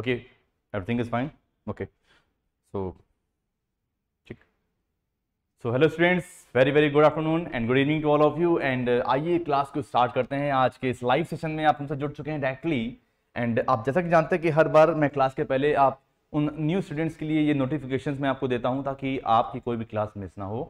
okay is fine okay so ठीक so hello students very very good afternoon and good evening to all of you and आइए class को start करते हैं आज के इस लाइव सेशन में आप हमसे जुड़ चुके हैं डायरेक्टली एंड आप जैसा कि जानते हैं कि हर बार मैं क्लास के पहले आप उन न्यू स्टूडेंट्स के लिए ये नोटिफिकेशन मैं आपको देता हूँ ताकि आपकी कोई भी क्लास मिस ना हो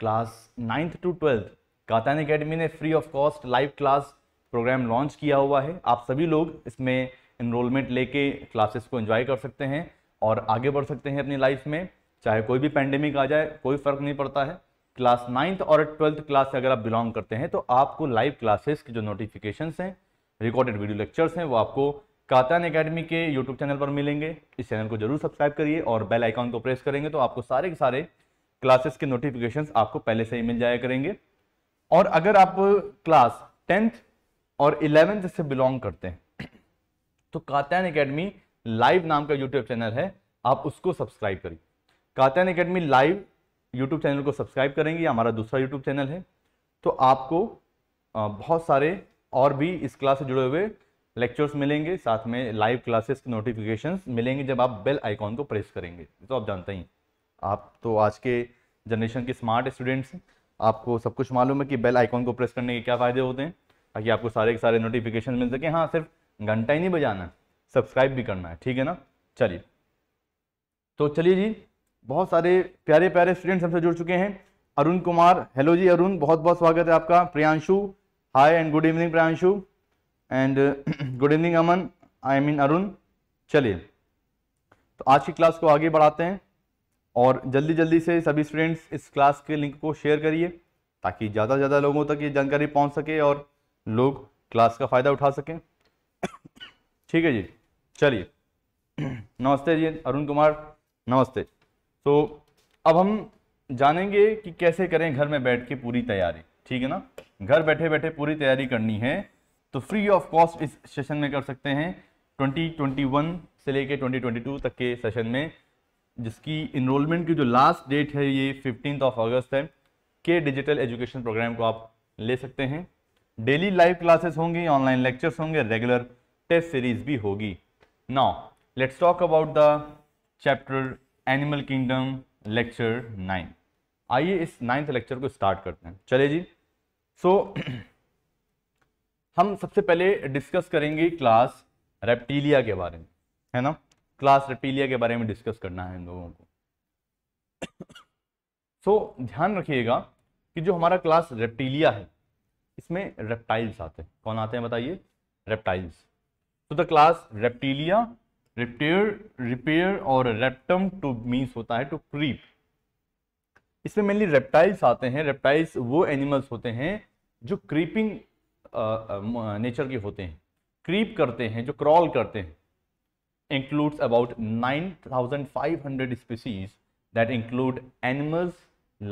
class ninth to twelfth Katan academy ने free of cost live class program launch किया हुआ है आप सभी लोग इसमें इनरोलमेंट लेके क्लासेस को इन्जॉय कर सकते हैं और आगे बढ़ सकते हैं अपनी लाइफ में चाहे कोई भी पैंडेमिक आ जाए कोई फ़र्क नहीं पड़ता है क्लास नाइन्थ और ट्वेल्थ क्लास से अगर आप बिलोंग करते हैं तो आपको लाइव क्लासेस की जो नोटिफिकेशन हैं रिकॉर्डेड वीडियो लेक्चर्स हैं वो आपको कातान एकेडमी के यूट्यूब चैनल पर मिलेंगे इस चैनल को जरूर सब्सक्राइब करिए और बेल आइकॉन को प्रेस करेंगे तो आपको सारे के सारे क्लासेस के नोटिफिकेशंस आपको पहले से ही मिल जाया करेंगे और अगर आप क्लास टेंथ और इलेवेंथ से बिलोंग करते हैं तो कात्यान अकेडमी लाइव नाम का यूट्यूब चैनल है आप उसको सब्सक्राइब करिए Katyan academy live YouTube channel को सब्सक्राइब करेंगे या हमारा दूसरा यूट्यूब चैनल है तो आपको बहुत सारे और भी इस क्लास से जुड़े हुए लेक्चर्स मिलेंगे साथ में लाइव क्लासेस के नोटिफिकेशंस मिलेंगे जब आप बेल आइकॉन को प्रेस करेंगे तो आप जानते ही आप तो आज के जनरेशन के स्मार्ट स्टूडेंट्स हैं आपको सब कुछ मालूम है कि बेल आइकॉन को प्रेस करने के क्या फ़ायदे होते हैं ताकि आपको सारे के सारे नोटिफिकेशन मिल सके हाँ सिर्फ घंटा ही नहीं बजाना सब्सक्राइब भी करना है ठीक है ना चलिए तो चलिए जी बहुत सारे प्यारे प्यारे स्टूडेंट्स हमसे जुड़ चुके हैं अरुण कुमार हेलो जी अरुण बहुत बहुत स्वागत है आपका Priyanshu hi and good evening Priyanshu and good evening Aman I mean Arun चलिए तो आज की क्लास को आगे बढ़ाते हैं और जल्दी जल्दी से सभी स्टूडेंट्स इस क्लास के लिंक को शेयर करिए ताकि ज़्यादा से ज़्यादा लोगों तक ये जानकारी पहुँच सके और लोग क्लास का फ़ायदा उठा सकें ठीक है जी चलिए नमस्ते जी अरुण कुमार नमस्ते तो अब हम जानेंगे कि कैसे करें घर में बैठ के पूरी तैयारी ठीक है ना घर बैठे बैठे पूरी तैयारी करनी है तो फ्री ऑफ कॉस्ट इस सेशन में कर सकते हैं 2021 से लेके 2022 तक के सेशन में जिसकी इनरोलमेंट की जो लास्ट डेट है ये फिफ्टीन ऑफ अगस्त है के डिजिटल एजुकेशन प्रोग्राम को आप ले सकते हैं डेली लाइव क्लासेस होंगी ऑनलाइन लेक्चर्स होंगे रेगुलर टेस्ट सीरीज भी होगी now let's talk about the chapter animal kingdom lecture nine आइए इस नाइन्थ लेक्चर को स्टार्ट करते हैं चले जी सो so, हम सबसे पहले डिस्कस करेंगे क्लास रेप्टीलिया के बारे में है ना क्लास रेप्टीलिया के बारे में डिस्कस करना है इन लोगों को सो so, ध्यान रखिएगा कि जो हमारा क्लास रेप्टीलिया है इसमें रेप्टाइल्स आते हैं कौन आते हैं बताइए रेप्टाइल्स तो the class reptilia repair repair और रेप्टम टू मीन्स होता है टू क्रीप इसमें मेनली रेप्टाइल्स आते हैं रेप्टाइल्स वो एनिमल्स होते हैं जो क्रीपिंग नेचर के होते हैं क्रीप करते हैं जो क्रॉल करते हैं thousand five 9500 species that include animals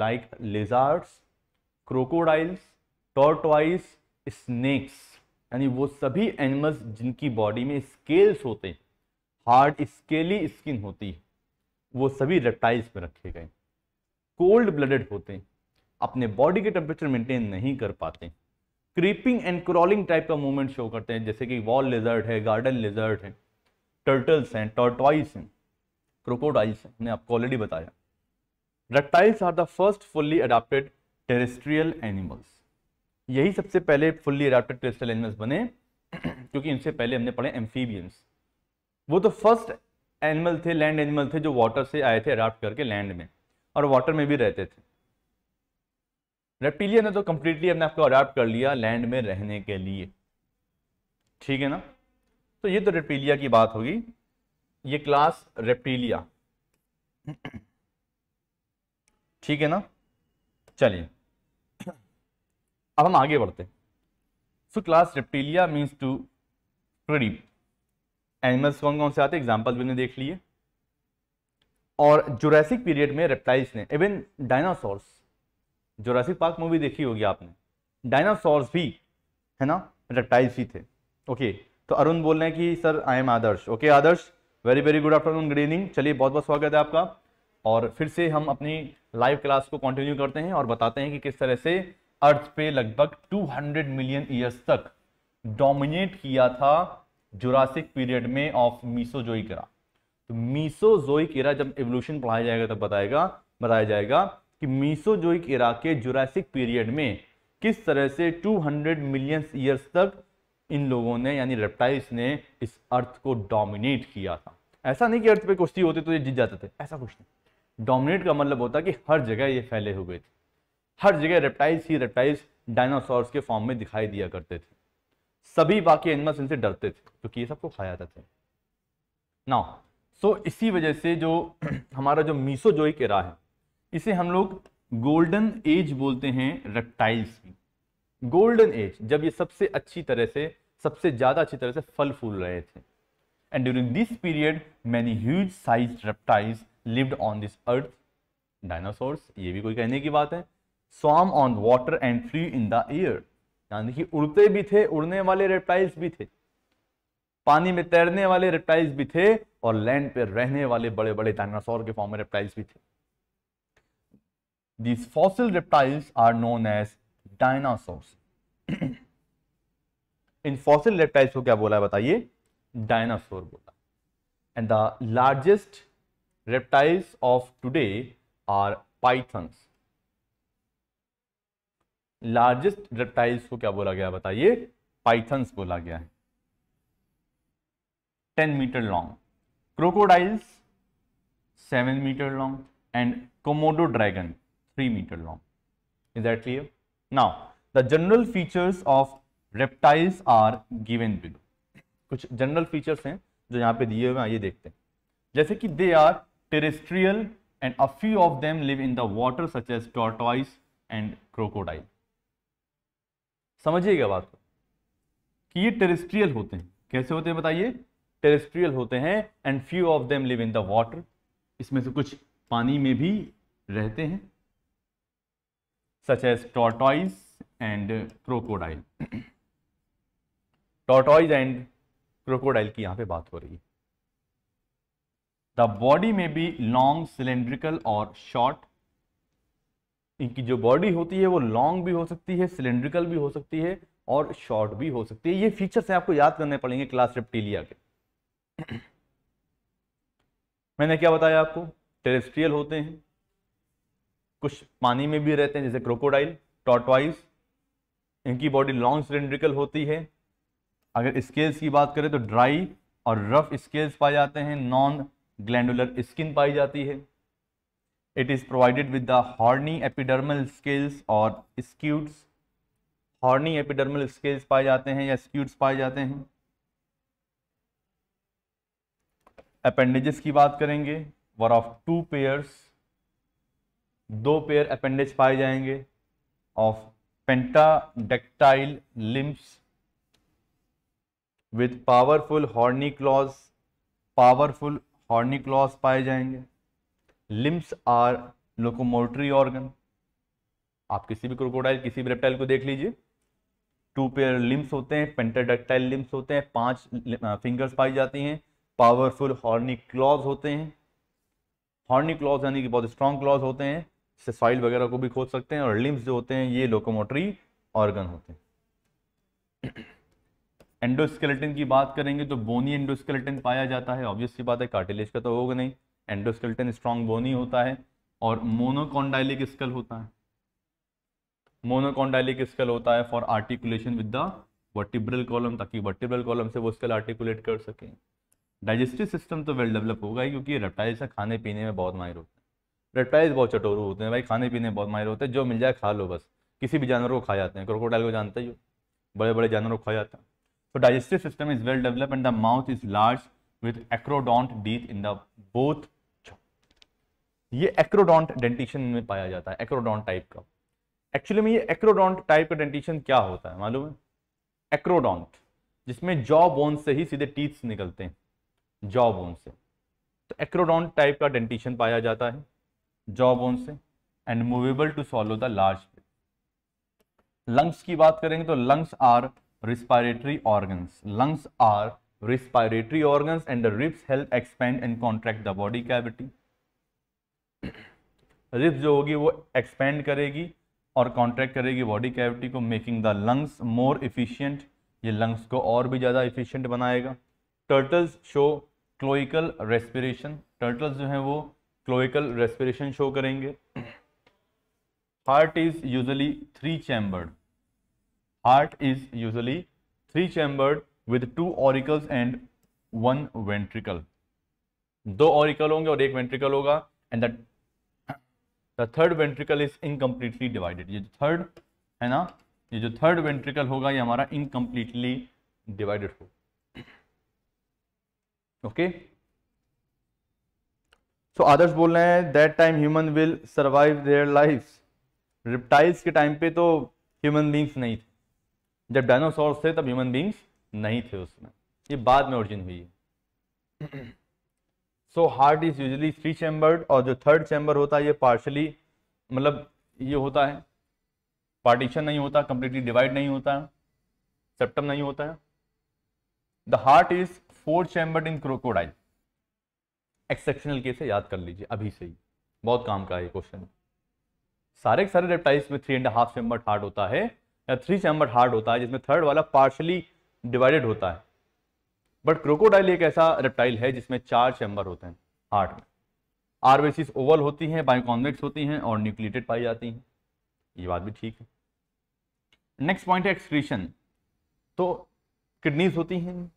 like lizards crocodiles tortoises snakes यानी वो सभी एनिमल्स जिनकी बॉडी में स्केल्स होते हैं हार्ड स्केली स्किन होती है वो सभी रेप्टाइल्स में रखे गए कोल्ड ब्लडेड होते हैं अपने बॉडी के टेम्परेचर मेंटेन नहीं कर पाते क्रीपिंग एंड क्रॉलिंग टाइप का मूवमेंट शो करते हैं जैसे कि वॉल लेजर्ट है गार्डन लेजर्ट है टर्टल्स हैं टॉर्टॉइस हैं क्रोकोडाइल्स हैं मैंने आपको ऑलरेडी बताया reptiles are the first fully adapted terrestrial animals यही सबसे पहले फुल्ली अडाप्टेड टेरेस्ट्रियल एनिमल्स बने क्योंकि इनसे पहले हमने पढ़े एम्फीबियंस वो तो फर्स्ट एनिमल थे लैंड एनिमल थे जो वाटर से आए थे अडाप्ट करके लैंड में और वाटर में भी रहते थे रेप्टिलियन ने तो कम्प्लीटली हमने आपको अडाप्ट कर लिया लैंड में रहने के लिए ठीक है ना तो ये तो रेप्टिलिया की बात होगी ये क्लास रेप्टिलिया ठीक है ना चलिए अब हम आगे बढ़ते हैं so class reptilia means to creep animals कौन कौन से आते हैं एग्जाम्पल भी देख लिए और जोरैसिक पीरियड में रेप्टाइल्स ने even dinosaurs Jurassic Park movie देखी होगी आपने डायनासोर्स भी है ना रेप्टाइल्स ही थे ओके तो अरुण बोल रहे हैं कि sir I am Adarsh okay Adarsh very very good afternoon good evening चलिए बहुत बहुत स्वागत है आपका और फिर से हम अपनी लाइव क्लास को कंटिन्यू करते हैं और बताते हैं कि किस तरह से अर्थ पे लगभग 200 मिलियन ईयर्स तक डोमिनेट किया था जुरासिक पीरियड में ऑफ मीसोजोइक एरा तो मीसोजोइक एरा जब एवोल्यूशन पढ़ाया जाएगा तब बताएगा बताया जाएगा कि मीसोजोइक एरा के जुरासिक पीरियड में किस तरह से 200 मिलियन ईयर्स तक इन लोगों ने यानी रेप्टाइल्स ने इस अर्थ को डोमिनेट किया था ऐसा नहीं कि अर्थ पे कुश्ती होती तो ये जीत जाते थे ऐसा कुछ नहीं डोमिनेट का मतलब होता कि हर जगह ये फैले हुए थे हर जगह रेप्टाइल्स ही रेप्टाइल्स डायनासोर्स के फॉर्म में दिखाई दिया करते थे सभी बाकी एनिमल्स इनसे डरते थे क्योंकि ये सबको खाया जाता था नाउ सो so, इसी वजह से जो हमारा जो मीसोजोइक रहा है इसे हम लोग गोल्डन एज बोलते हैं रेप्टाइल्स की गोल्डन एज जब ये सबसे अच्छी तरह से सबसे ज़्यादा अच्छी तरह से फल फूल रहे थे and during this period many huge size reptiles lived on this earth dinosaurs ये भी कोई कहने की बात है swam on water and flew in the air यानी कि उड़ते भी थे उड़ने वाले रेप्टाइल्स भी थे पानी में तैरने वाले रेप्टाइल्स भी थे और लैंड पर रहने वाले बड़े बड़े डायनासोर के फॉर्म में रेप्टाइल्स भी थे these fossil reptiles are known as dinosaurs इन फॉसिल रेप्टाइल्स को क्या बोला है बताइए डायनासोर बोला and the largest reptiles of today are pythons largest reptiles को क्या बोला गया बताइए पाइथन बोला गया है ten meter long crocodiles seven meter long and Komodo dragon three meter long is that clear now the general features of reptiles are given below कुछ general features हैं जो यहां पे दिए हुए हैं ये देखते हैं जैसे कि they are terrestrial and a few of them live in the water such as tortoise and crocodile समझिएगा बात को कि ये टेरेस्ट्रियल होते हैं कैसे होते हैं बताइए टेरेस्ट्रियल होते हैं and few of them live in the water इसमें से कुछ पानी में भी रहते हैं such as tortoise and crocodile tortoise and crocodile की यहां पे बात हो रही है the body may be long cylindrical और शॉर्ट इनकी जो बॉडी होती है वो लॉन्ग भी हो सकती है सिलेंड्रिकल भी हो सकती है और शॉर्ट भी हो सकती है ये फीचर्स हैं आपको याद करने पड़ेंगे क्लास रेप्टीलिया के मैंने क्या बताया आपको टेरेस्ट्रियल होते हैं कुछ पानी में भी रहते हैं जैसे क्रोकोडाइल टॉटवाइज इनकी बॉडी लॉन्ग सिलेंड्रिकल होती है अगर स्केल्स की बात करें तो ड्राई और रफ स्केल्स पाए जाते हैं नॉन ग्लैंडुलर स्किन पाई जाती है It is provided with the horny epidermal scales और स्क्यूड्स हॉर्नी एपिडर्मल स्केल्स पाए जाते हैं या स्क्यूट्स पाए जाते हैं अपेंडेजेस की बात करेंगे वर ऑफ टू पेयर्स दो पेयर अपेंडेज पाए जाएंगे of pentadactyl limbs with powerful horny claws powerful horny claws पाए जाएंगे लिम्स आर लोकोमोटरी ऑर्गन आप किसी भी क्रोकोडाइल किसी भी रेप्टाइल को देख लीजिए टू पेयर लिम्स होते हैं पेंटाडक्टाइल लिम्स होते हैं पांच फिंगर्स पाई जाती हैं पावरफुल हॉर्नी क्लॉज होते हैं हॉर्नी क्लॉज यानी कि बहुत स्ट्रॉन्ग क्लॉज होते हैं इससे सॉइल वगैरह को भी खोज सकते हैं और लिम्स जो होते हैं ये लोकोमोटरी ऑर्गन होते हैं एंडोस्केलेटन की बात करेंगे तो बोनी एंडोस्केलेटन पाया जाता है ऑब्वियस सी बात है कार्टिलेज का तो होगा नहीं एंडोस्केल्टन स्ट्रॉन्ग बोनी होता है और मोनोकॉन्डाइलिक स्कल होता है मोनोकॉन्डाइलिक स्कल होता है for articulation with the vertebral column ताकि वर्टिब्रल कॉलम से वो स्कल आर्टिकुलेट कर सकें डाइजेस्टिव सिस्टम तो वेल डेवलप होगा ही क्योंकि रेप्टाइल्स खाने पीने में बहुत माहिर होते हैं रेप्टाइल्स बहुत चटोरू होते हैं भाई खाने पीने में बहुत माहिर होते हैं जो मिल जाए खा लो बस किसी भी जानवर को खा जाते हैं क्रोकोडाइल को जानते ही हो बड़े बड़े जानवरों को खा जाता है तो digestive system is well develop and the mouth is large with acrodont teeth in the both ये एक्रोडोंट डेंटिशन में पाया जाता है एक्रोडोंट टाइप का एक्चुअली में ये एक्रोडोंट टाइप का डेंटिशन क्या होता है मालूम है एक्रोडोंट जिसमें जॉ बोन से ही सीधे टीथ्स निकलते हैं जॉ बोन से तो एक्रोडोंट टाइप का डेंटिशन पाया जाता है जॉ बोन से and movable to solo the large lungs की बात करेंगे तो lungs are respiratory organs lungs are respiratory organ and the ribs help expand and contract the body cavity ribs जो होगी वो एक्सपेंड करेगी और कॉन्ट्रैक्ट करेगी बॉडी कैविटी को making the lungs more efficient ये लंग्स को और भी ज़्यादा इफिशियंट बनाएगा turtles show cloacal respiration turtles जो हैं वो क्लोइकल रेस्पिरेशन शो करेंगे heart is usually three chambered heart is usually three chambered with two auricles and one ventricle दो ऑरिकल होंगे और एक वेंट्रिकल होगा and the third ventricle is incompletely divided ये जो थर्ड है ना ये जो थर्ड वेंट्रिकल होगा ये हमारा इनकम्प्लीटली डिवाइडेड होगा ओके सो आदर्श बोल रहे हैं that time human will survive their life reptiles के टाइम पे तो ह्यूमन बींग्स नहीं थे जब डायनासोर थे तब ह्यूमन बींग्स नहीं थे उसमें ये बाद में ओरिजिन हुई है so heart is usually three chambered और जो थर्ड चैम्बर होता है ये पार्शली मतलब ये होता है पार्टीशन नहीं होता कंप्लीटली डिवाइड नहीं होता सेप्टम नहीं होता है the heart is four chambered in crocodile exceptional case है याद कर लीजिए अभी से ही बहुत काम का है ये क्वेश्चन सारे सारे रेप्टाइल्स में three and half chambered heart होता है या थ्री चैम्बर्ड हार्ट होता है जिसमें थर्ड वाला पार्शली डिवाइडेड होता है बट क्रोकोडाइल एक ऐसा रेप्टाइल है जिसमें चार चैम्बर होते हैं हार्ट में आरवेसिस ओवल होती हैं बायोकॉन्वेक्स होती हैं और न्यूक्लिएटेड पाई जाती हैं ये बात भी ठीक है नेक्स्ट पॉइंट है एक्सक्रीशन तो किडनीज होती हैं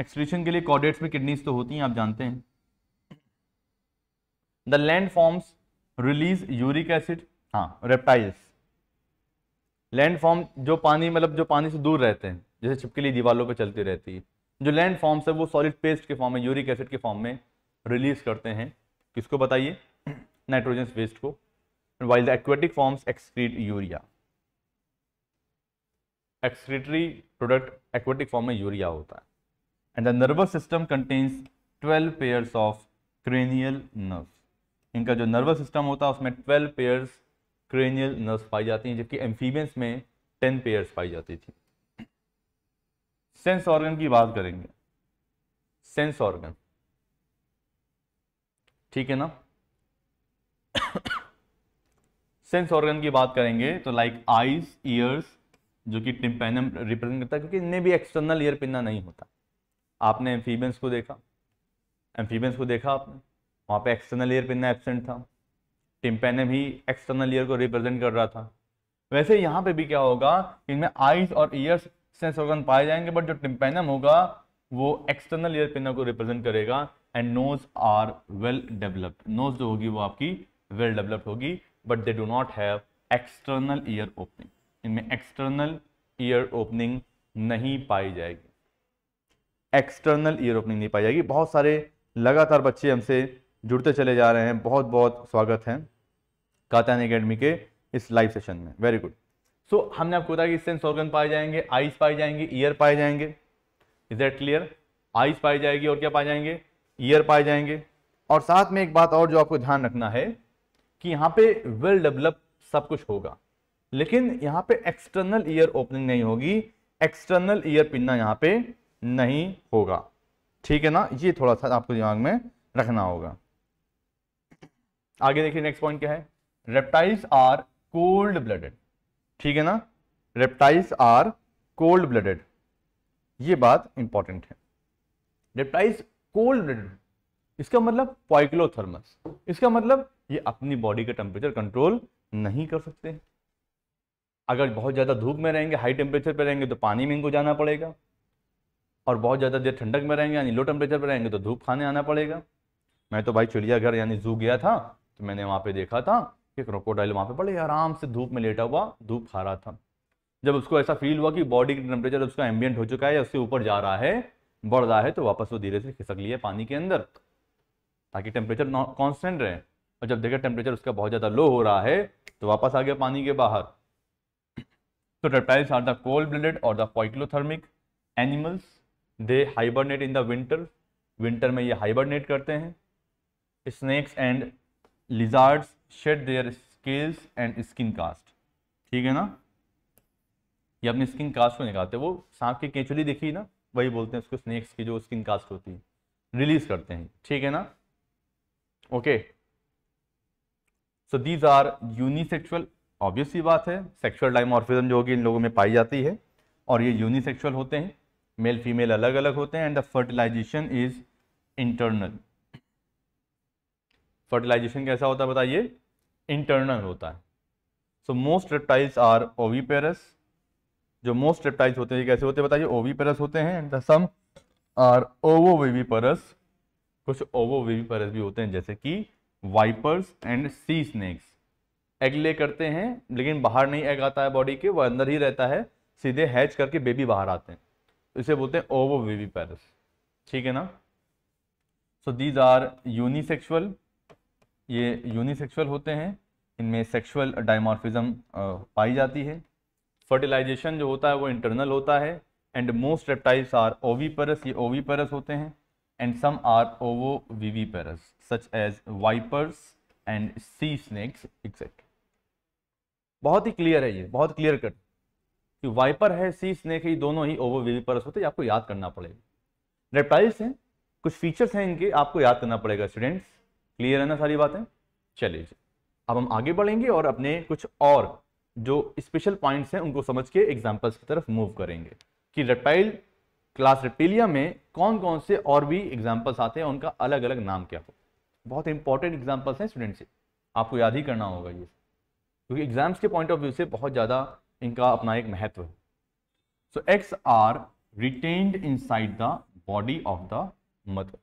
एक्सक्रीशन के लिए कॉडेट्स में किडनीज तो होती हैं आप जानते हैं the land forms release uric acid हाँ रेप्टाइल्स लैंड फॉर्म जो पानी मतलब जो पानी से दूर रहते हैं जैसे छिपकली दीवारों पर चलती रहती है जो लैंड फॉर्म्स है वो सॉलिड पेस्ट के फॉर्म में यूरिक एसिड के फॉर्म में रिलीज करते हैं किसको बताइए नाइट्रोजन वेस्ट को while the aquatic forms excrete urea excretory product aquatic form में यूरिया होता है and the nervous system contains 12 pairs of cranial nerve इनका जो नर्वस सिस्टम होता है उसमें 12 पेयर्स क्रेनियल नर्व्स पाई जाती हैं जबकि एम्फीबियंस में 10 पेयर्स पाई जाती थी सेंस ऑर्गन की बात करेंगे सेंस ऑर्गन ठीक है ना सेंस ऑर्गन की बात करेंगे तो लाइक आईज ईयर्स जो कि टिम्पेनम रिप्रेजेंट करता है क्योंकि इनमें भी एक्सटर्नल ईयर पिन्ना नहीं होता आपने एम्फीबियंस को देखा एम्फीबियंस को देखा आपने वहाँ पे एक्सटर्नल ईयर पिन्ना एबसेंट था टिम्पेनम ही एक्सटर्नल ईयर को रिप्रेजेंट कर रहा था वैसे यहाँ पे भी क्या होगा इनमें आईज और ईयर्स सेंस ऑर्गन पाए जाएंगे बट जो टिम्पेनम होगा वो एक्सटर्नल ईयर पिना को रिप्रेजेंट करेगा and nose are well developed nose जो होगी वो आपकी वेल डेवलप्ड होगी but they do not have external ear opening इनमें एक्सटर्नल ईयर ओपनिंग नहीं पाई जाएगी एक्सटर्नल ईयर ओपनिंग नहीं पाई जाएगी बहुत सारे लगातार बच्चे हमसे जुड़ते चले जा रहे हैं बहुत बहुत स्वागत है कातान अकेडमी के इस लाइव सेशन में वेरी गुड सो so, हमने आपको बताया कि सेंस ऑर्गन पाए जाएंगे आइस पाए जाएंगे ईयर पाए जाएंगे इज दैट क्लियर आइस पाई जाएगी और क्या पाए जाएंगे ईयर पाए जाएंगे और साथ में एक बात और जो आपको ध्यान रखना है कि यहाँ पे वेल डेवलप सब कुछ होगा लेकिन यहाँ पे एक्सटर्नल ईयर ओपनिंग नहीं होगी एक्सटर्नल ईयर पिनना यहाँ पे नहीं होगा ठीक है ना ये थोड़ा सा आपको दिमाग में रखना होगा आगे देखिए नेक्स्ट पॉइंट क्या है रेप्टाइल्स आर कोल्ड ब्लडेड ठीक है ना रेप्टाइल्स आर कोल्ड ब्लडेड ये बात इंपॉर्टेंट है रेप्टाइल्स कोल्ड ब्लडेड इसका मतलब पॉइक्लोथर्मस इसका मतलब ये अपनी बॉडी का टेम्परेचर कंट्रोल नहीं कर सकते अगर बहुत ज़्यादा धूप में रहेंगे हाई टेम्परेचर पर रहेंगे तो पानी में इनको जाना पड़ेगा और बहुत ज़्यादा देर ठंडक में रहेंगे यानी लो टेम्परेचर पर रहेंगे तो धूप खाने आना पड़ेगा मैं तो भाई चिड़ियाघर यानी जू गया था तो मैंने वहाँ पे देखा था कि क्रोकोडाइल वहाँ पे बड़े आराम से धूप में लेटा हुआ धूप खा रहा था जब उसको ऐसा फील हुआ कि बॉडी का टेम्परेचर उसका एम्बियंट हो चुका है या उससे ऊपर जा रहा है बढ़ रहा है तो वापस वो धीरे से खिसक लिया पानी के अंदर ताकि टेम्परेचर कॉन्स्टेंट रहे और जब देखा टेम्परेचर उसका बहुत ज़्यादा लो हो रहा है तो वापस आ गया पानी के बाहर तो turtles are the cold blooded और the poikilothermic animals they hibernate in the winter winter में ये हाइबरनेट करते हैं snakes and lizards shed their scales and skin cast ठीक है ना ये अपने स्किन कास्ट को निकालते हैं वो सांप की केचुली देखी ना वही बोलते हैं उसको स्नेक्स की जो स्किन कास्ट होती है रिलीज करते हैं ठीक है ना okay so these are unisexual obvious ही बात है सेक्सुअल डाइमॉर्फिज्म जो होगी इन लोगों में पाई जाती है और ये यूनिसेक्सुअल होते हैं मेल फीमेल अलग अलग होते हैं and the fertilization is internal fertilization कैसा होता है बताइए इंटरनल होता है so most reptiles are oviparous जो मोस्ट रेप्टाइल्स होते हैं कैसे होते हैं बताइए ओवीपेरस होते हैं and the some are ovo ovoviviparous कुछ ओवो ओवोवेवीपरस भी होते हैं जैसे कि vipers and sea snakes egg lay करते हैं लेकिन बाहर नहीं एग आता है बॉडी के वो अंदर ही रहता है सीधे हैच करके बेबी बाहर आते हैं इसे बोलते हैं ओवो ओवोवेवीपरस ठीक है ना सो दीज आर यूनिसेक्सुअल ये यूनिसेक्सुअल होते हैं इनमें सेक्सुअल डायमॉर्फिज्म पाई जाती है फर्टिलाइजेशन जो होता है वो इंटरनल होता है and most reptiles are oviparous ये ओवीपरस होते हैं and some are ovo viviparous such as vipers and sea snakes etcetera बहुत ही क्लियर है ये बहुत क्लियर कट कि वाइपर है सी स्नेक है दोनों ही ओवो वीवीपरस होते हैं आपको याद करना पड़ेगा रेप्टाइल्स हैं कुछ फीचर्स हैं इनके आपको याद करना पड़ेगा स्टूडेंट्स क्लियर है ना सारी बातें चलिए अब हम आगे बढ़ेंगे और अपने कुछ और जो स्पेशल पॉइंट्स हैं उनको समझ के एग्जाम्पल्स की तरफ मूव करेंगे कि रेप्टाइल क्लास रेप्टिलिया में कौन कौन से और भी एग्जाम्पल्स आते हैं उनका अलग अलग नाम क्या हो बहुत इंपॉर्टेंट एग्जाम्पल्स हैं स्टूडेंट से आपको याद ही करना होगा ये क्योंकि एग्जाम्स के पॉइंट ऑफ व्यू से बहुत ज़्यादा इनका अपना एक महत्व है so eggs are retained inside the body of the mother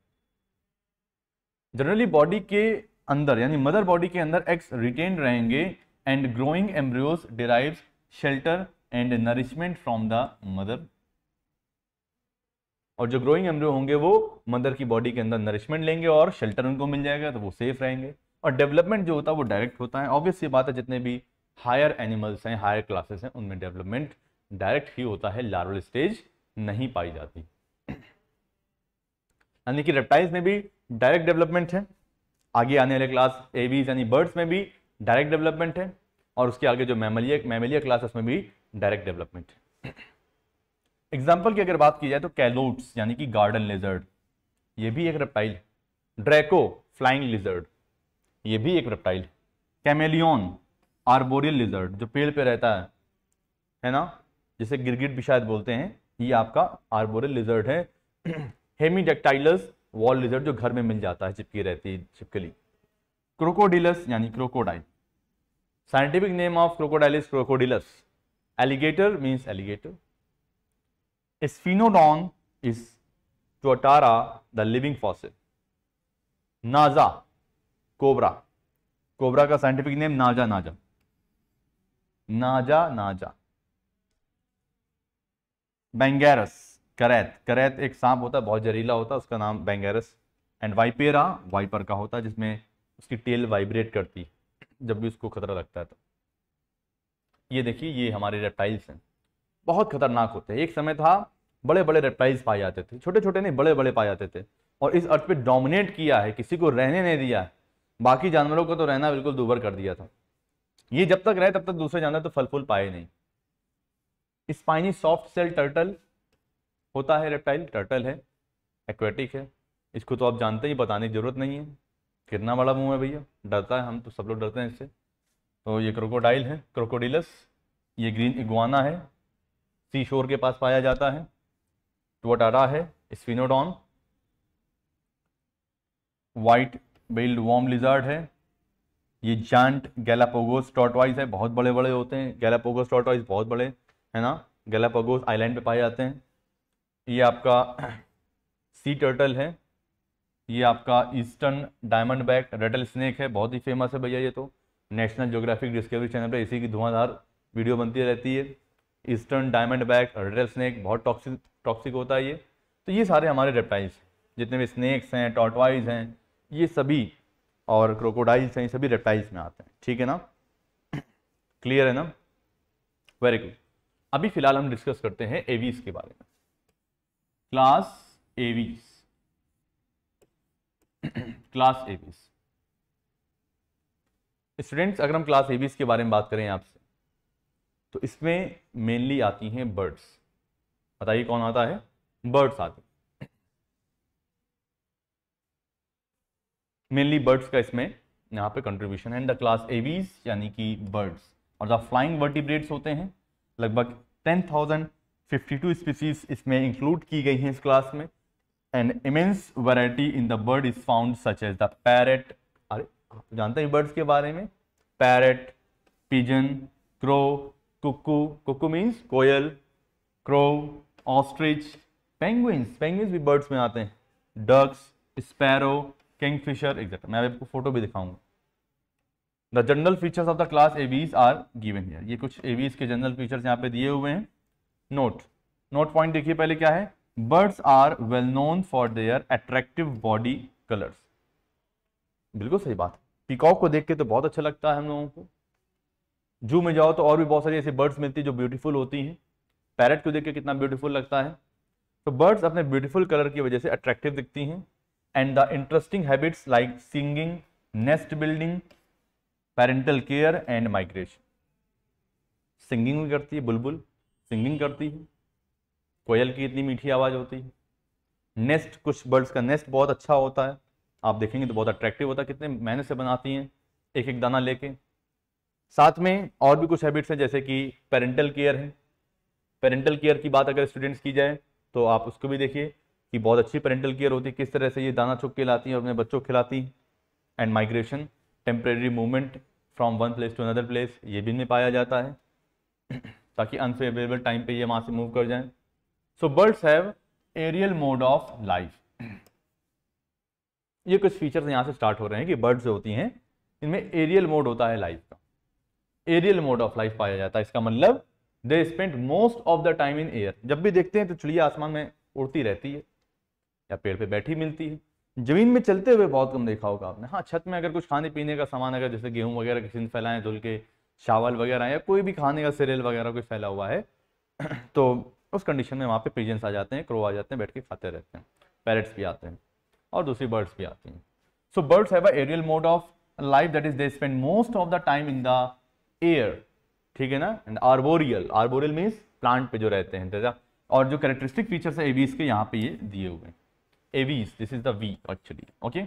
generally body के अंदर यानी मदर बॉडी के अंदर एग्स रिटेन रहेंगे and growing embryos derive shelter and nourishment from the mother और जो ग्रोइंग एम्ब्रियो होंगे वो मदर की बॉडी के अंदर नरिशमेंट लेंगे और शेल्टर उनको मिल जाएगा तो वो सेफ रहेंगे और डेवलपमेंट जो होता है वो डायरेक्ट होता है ऑब्वियस ये बात है जितने भी हायर एनिमल्स हैं हायर क्लासेस हैं उनमें डेवलपमेंट डायरेक्ट ही होता है लार्वल स्टेज नहीं पाई जाती यानी कि रेप्टाइल्स में भी डायरेक्ट डेवलपमेंट है आगे आने वाले क्लास एवीज यानी बर्ड्स में भी डायरेक्ट डेवलपमेंट है और उसके आगे जो मैमलिया मैमलिया क्लास है उसमें भी डायरेक्ट डेवलपमेंट है एग्जाम्पल की अगर बात की जाए तो कैलोट्स यानी कि गार्डन लिजर्ड ये भी एक रेप्टाइल ड्रैको फ्लाइंग लिजर्ड ये भी एक रेप्टाइल कैमेलियन आर्बोरियल लिजर्ड जो पेड़ पे रहता है है ना जिसे गिरगिट भी शायद बोलते हैं ये आपका आर्बोरियल लिजर्ड है हेमीडेक्टाइलस वॉल लिजर्ट जो घर में मिल जाता है चिपकी रहती है छिपकली क्रोकोडिलस यानी crocodile scientific name of crocodile is crocodylus alligator means alligator sphenodon is tuatara the living fossil naja cobra cobra का scientific name naja naja naja नाजा बेंगेरस करैत करैत एक सांप होता है बहुत जहरीला होता है उसका नाम बैंगेरस एंड वाइपेरा वाइपर का होता है जिसमें उसकी टेल वाइब्रेट करती जब भी उसको खतरा लगता है तो ये देखिए ये हमारे रेप्टाइल्स हैं बहुत खतरनाक होते हैं एक समय था बड़े बड़े रेप्टाइल्स पाए जाते थे छोटे छोटे नहीं बड़े बड़े पाए जाते थे और इस अर्थ पे डोमिनेट किया है किसी को रहने नहीं दिया है बाकी जानवरों को तो रहना बिल्कुल दूभर कर दिया था ये जब तक रहे तब तक दूसरे जानवर तो फल फूल पाए नहीं स्पाइनी सॉफ्ट सेल टर्टल होता है रेप्टाइल टर्टल है एक्वेटिक है इसको तो आप जानते ही बताने की ज़रूरत नहीं है कितना बड़ा मुंह है भैया डरता है हम तो सब लोग डरते हैं इससे तो ये क्रोकोडाइल है क्रोकोडिलस ये ग्रीन इगुआना है सी शोर के पास पाया जाता है टोटारा है sphenodon white bellied worm lizard है ये जांट गैलापोगोस टॉटवाइज है बहुत बड़े बड़े होते हैं गैलापोगोस टॉटवाइज बहुत बड़े है ना गैलापोगोस आइलैंड पे पाए जाते हैं ये आपका सी टर्टल है ये आपका eastern diamondback rattlesnake है बहुत ही फेमस है भैया ये तो नेशनल जोग्राफिक डिस्कवरी चैनल पर इसी की धुआंधार वीडियो बनती रहती है eastern diamondback rattlesnake बहुत टॉक्सिक टॉक्सिक होता है ये तो ये सारे हमारे रेप्टाइल्स जितने भी स्नैक्स हैं टॉटवाइज हैं ये सभी और क्रोकोडाइल्स हैं ये सभी रेप्टाइल्स में आते हैं ठीक है ना क्लियर है ना वेरी गुड अभी फिलहाल हम डिस्कस करते हैं एवीज के बारे में class aves class aves students अगर हम क्लास एवीज के बारे में बात करें आपसे तो इसमें मेनली आती हैं बर्ड्स बताइए कौन आता है बर्ड्स आते हैं मेनली बर्ड्स का इसमें यहाँ पे कंट्रीब्यूशन है द क्लास एवीज यानी कि बर्ड्स और द फ्लाइंग वर्टिब्रेट्स होते हैं लगभग टेन थाउजेंड 52 स्पीसीज इसमें इंक्लूड की गई हैं इस क्लास में and immense variety in the bird is found such as the parrot अरे आप जानते हैं बर्ड्स के बारे में parrot pigeon crow cuckoo cuckoo means कोयल क्रो ऑस्ट्रिच पेंगुइंस पेंगुइंस भी बर्ड्स में आते हैं डक्स स्पैरो किंगफिशर एग्जैक्ट मैं आपको फोटो भी दिखाऊंगा the general features of the class aves are given here ये कुछ एवीज के जनरल फीचर्स यहाँ पे दिए हुए हैं नोट नोट पॉइंट देखिए पहले क्या है birds are well known for their attractive body colours बिल्कुल सही बात पिकॉक को देख के तो बहुत अच्छा लगता है हम लोगों को जू में जाओ तो और भी बहुत सारी ऐसी बर्ड्स मिलती जो ब्यूटीफुल होती हैं पैरट को देख के कितना ब्यूटीफुल लगता है तो बर्ड्स अपने ब्यूटीफुल कलर की वजह से अट्रैक्टिव दिखती हैं and the interesting habits like singing nest building parental care and migration singing भी करती है बुलबुल सिंगिंग करती है कोयल की इतनी मीठी आवाज़ होती है नेस्ट कुछ बर्ड्स का नेस्ट बहुत अच्छा होता है आप देखेंगे तो बहुत अट्रैक्टिव होता है कितने मेहनत से बनाती हैं एक एक दाना लेके साथ में और भी कुछ हैबिट्स हैं जैसे कि पेरेंटल केयर है पेरेंटल केयर की बात अगर स्टूडेंट्स की जाए तो आप उसको भी देखिए कि बहुत अच्छी पेरेंटल केयर होती है किस तरह से ये दाना चुप के लाती हैं और अपने बच्चों को खिलाती हैं and migration temporary movement from one place to another place ये भी इनमें पाया जाता है ताकि अनफेवरेबल टाइम पे ये वहां से मूव कर जाए so birds have aerial mode of life ये कुछ फीचर्स यहाँ से स्टार्ट हो रहे हैं कि बर्ड्स जो होती हैं इनमें एरियल मोड होता है लाइफ का एरियल मोड ऑफ लाइफ पाया जाता है इसका मतलब they spend most of the time in air जब भी देखते हैं तो चिड़िया आसमान में उड़ती रहती है या पेड़ पे बैठी मिलती है जमीन में चलते हुए बहुत कम देखा होगा आपने हाँ छत में अगर कुछ खाने पीने का सामान अगर जैसे गेहूं वगैरह किसी फैलाएं धुल के चावल वगैरह या कोई भी खाने का सीरियल वगैरह कोई फैला हुआ है तो उस कंडीशन में वहाँ पे पिजेंस आ जाते हैं क्रो आ जाते हैं बैठ के खाते रहते हैं पैरट्स भी आते हैं और दूसरी बर्ड्स भी आती हैं so birds have a aerial mode of life that is they spend most of the time in the air ठीक है ना and arboreal arboreal means plant पे जो रहते हैं और जो करेक्टरिस्टिक फीचर्स है एवीज के यहाँ पे ये दिए हुए हैं aves this is the we actually okay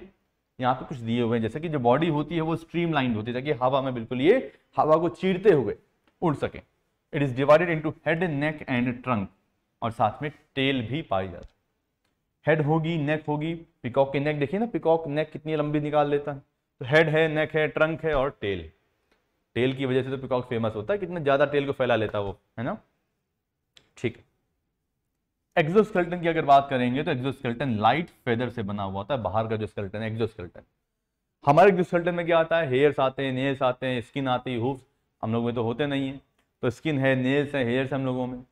यहाँ पे कुछ दिए हुए हैं जैसे कि जो बॉडी होती है वो स्ट्रीम होती है ताकि हवा में बिल्कुल ये हवा को चीरते हुए उड़ सके it is divided into head neck and trunk और साथ में टेल भी पाई जाती है हेड होगी नेक होगी पिकॉक के नेक देखिए ना पिकॉक नेक कितनी लंबी निकाल लेता है तो हेड है नेक है ट्रंक है और टेल टेल की वजह से तो पिकॉक फेमस होता है कितना ज़्यादा टेल को फैला लेता है वो है ना ठीक है एक्सोस्केल्टन की अगर बात करेंगे तो एक्सोस्केल्टन लाइट फेदर से बना हुआ होता है बाहर का जो स्केल्टन है एक्सोस्केल्टन हमारे एक्सोस्केल्टन में क्या आता है हेयर्स आते हैं नेल्स आते हैं स्किन आती है हुफ्स हम लोगों में तो होते नहीं तो है तो स्किन है नेल्स है हेयर्स हम लोगों में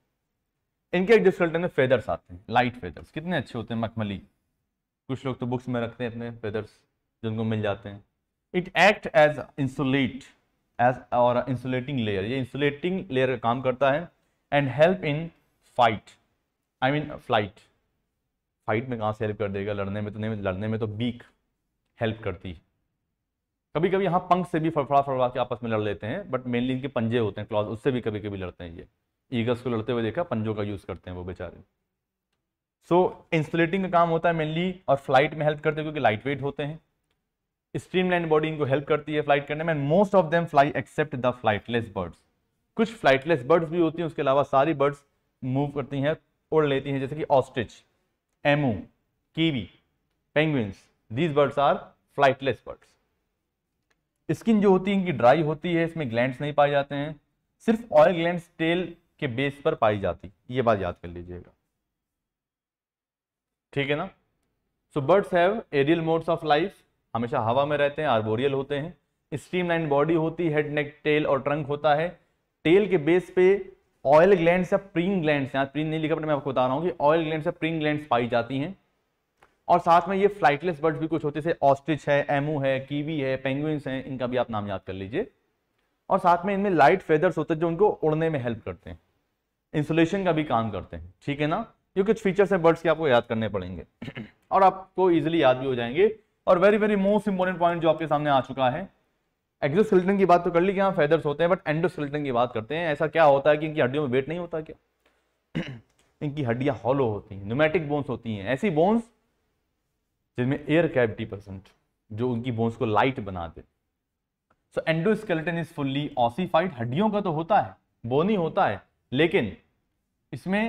इनके एक्सोस्केल्टन में फेदर्स आते हैं लाइट फेदर्स कितने अच्छे होते हैं मखमली कुछ लोग तो बुक्स में रखते हैं अपने फेदर्स जिनको मिल जाते हैं it act as insulate as और इंसुलेटिंग लेयर ये इंसुलेटिंग लेयर का काम करता है and help in fight I mean flight fight में कहाँ से हेल्प कर देगा लड़ने में तो नहीं लड़ने में तो बीक हेल्प करती है कभी कभी यहाँ पंख से भी फड़फड़ा फड़फड़ा के आपस में लड़ लेते हैं बट मेनली इनके पंजे होते हैं क्लॉज उससे भी कभी कभी लड़ते हैं ये ईगल्स को लड़ते हुए देखा पंजों का यूज़ करते हैं वो बेचारे सो इंसुलेटिंग का काम होता है मेनली और फ्लाइट में हेल्प करते हैं क्योंकि लाइट वेट होते हैं स्ट्रीमलाइन बॉडी इनको हेल्प करती है फ्लाइट करने में most of them fly except the flightless birds कुछ फ्लाइटलेस बर्ड्स भी होती हैं उसके अलावा सारी बर्ड्स मूव करती हैं उड़ लेती हैं जैसे कि ostrich emu kiwi penguins these birds are flightless birds skin जो होती है इनकी ड्राई होती है इसमें ग्लैंड्स नहीं पाए जाते हैं सिर्फ ऑयल ग्लैंड्स टेल के बेस पर पाई जाती ये बात याद कर लीजिएगा ठीक है ना so birds have aerial modes of life हमेशा हवा में रहते हैं आर्बोरियल होते हैं स्ट्रीम बॉडी होती है हेड नेक टेल और ट्रंक होता है टेल के बेस पे ऑयल ग्लैंड या प्रीन ग्लैंड प्रिंग प्रीन नहीं लिखा बट मैं आपको बता रहा हूँ कि ऑयल ग्लैंड या प्रीन ग्लैंड पाई जाती हैं और साथ में ये फ्लाइटलेस बर्ड्स भी कुछ होते हैं ऑस्ट्रिच है एमू है कीवी है पेंगुइन्स हैं इनका भी आप नाम याद कर लीजिए और साथ में इनमें लाइट फेदर्स होते हैं जो उनको उड़ने में हेल्प करते हैं इंसुलेशन का भी काम करते हैं ठीक है ना ये कुछ फीचर्स हैं बर्ड्स के आपको याद करने पड़ेंगे और आपको ईजिली याद भी हो जाएंगे और very very most important point जो आपके सामने आ चुका है एक्सोस्केलेटन की बात तो कर ली कि हाँ फेदर्स होते हैं बट एंडोस्केलेटन की बात करते हैं ऐसा क्या होता है कि इनकी हड्डियों में वेट नहीं होता क्या इनकी हड्डियां हॉलो होती हैं न्यूमेटिक बोन्स होती हैं ऐसी बोन्स जिनमें एयर कैविटी परसेंट जो उनकी बोन्स को लाइट बना दे so endoskeleton is fully ossified हड्डियों का तो होता है बोन ही होता है लेकिन इसमें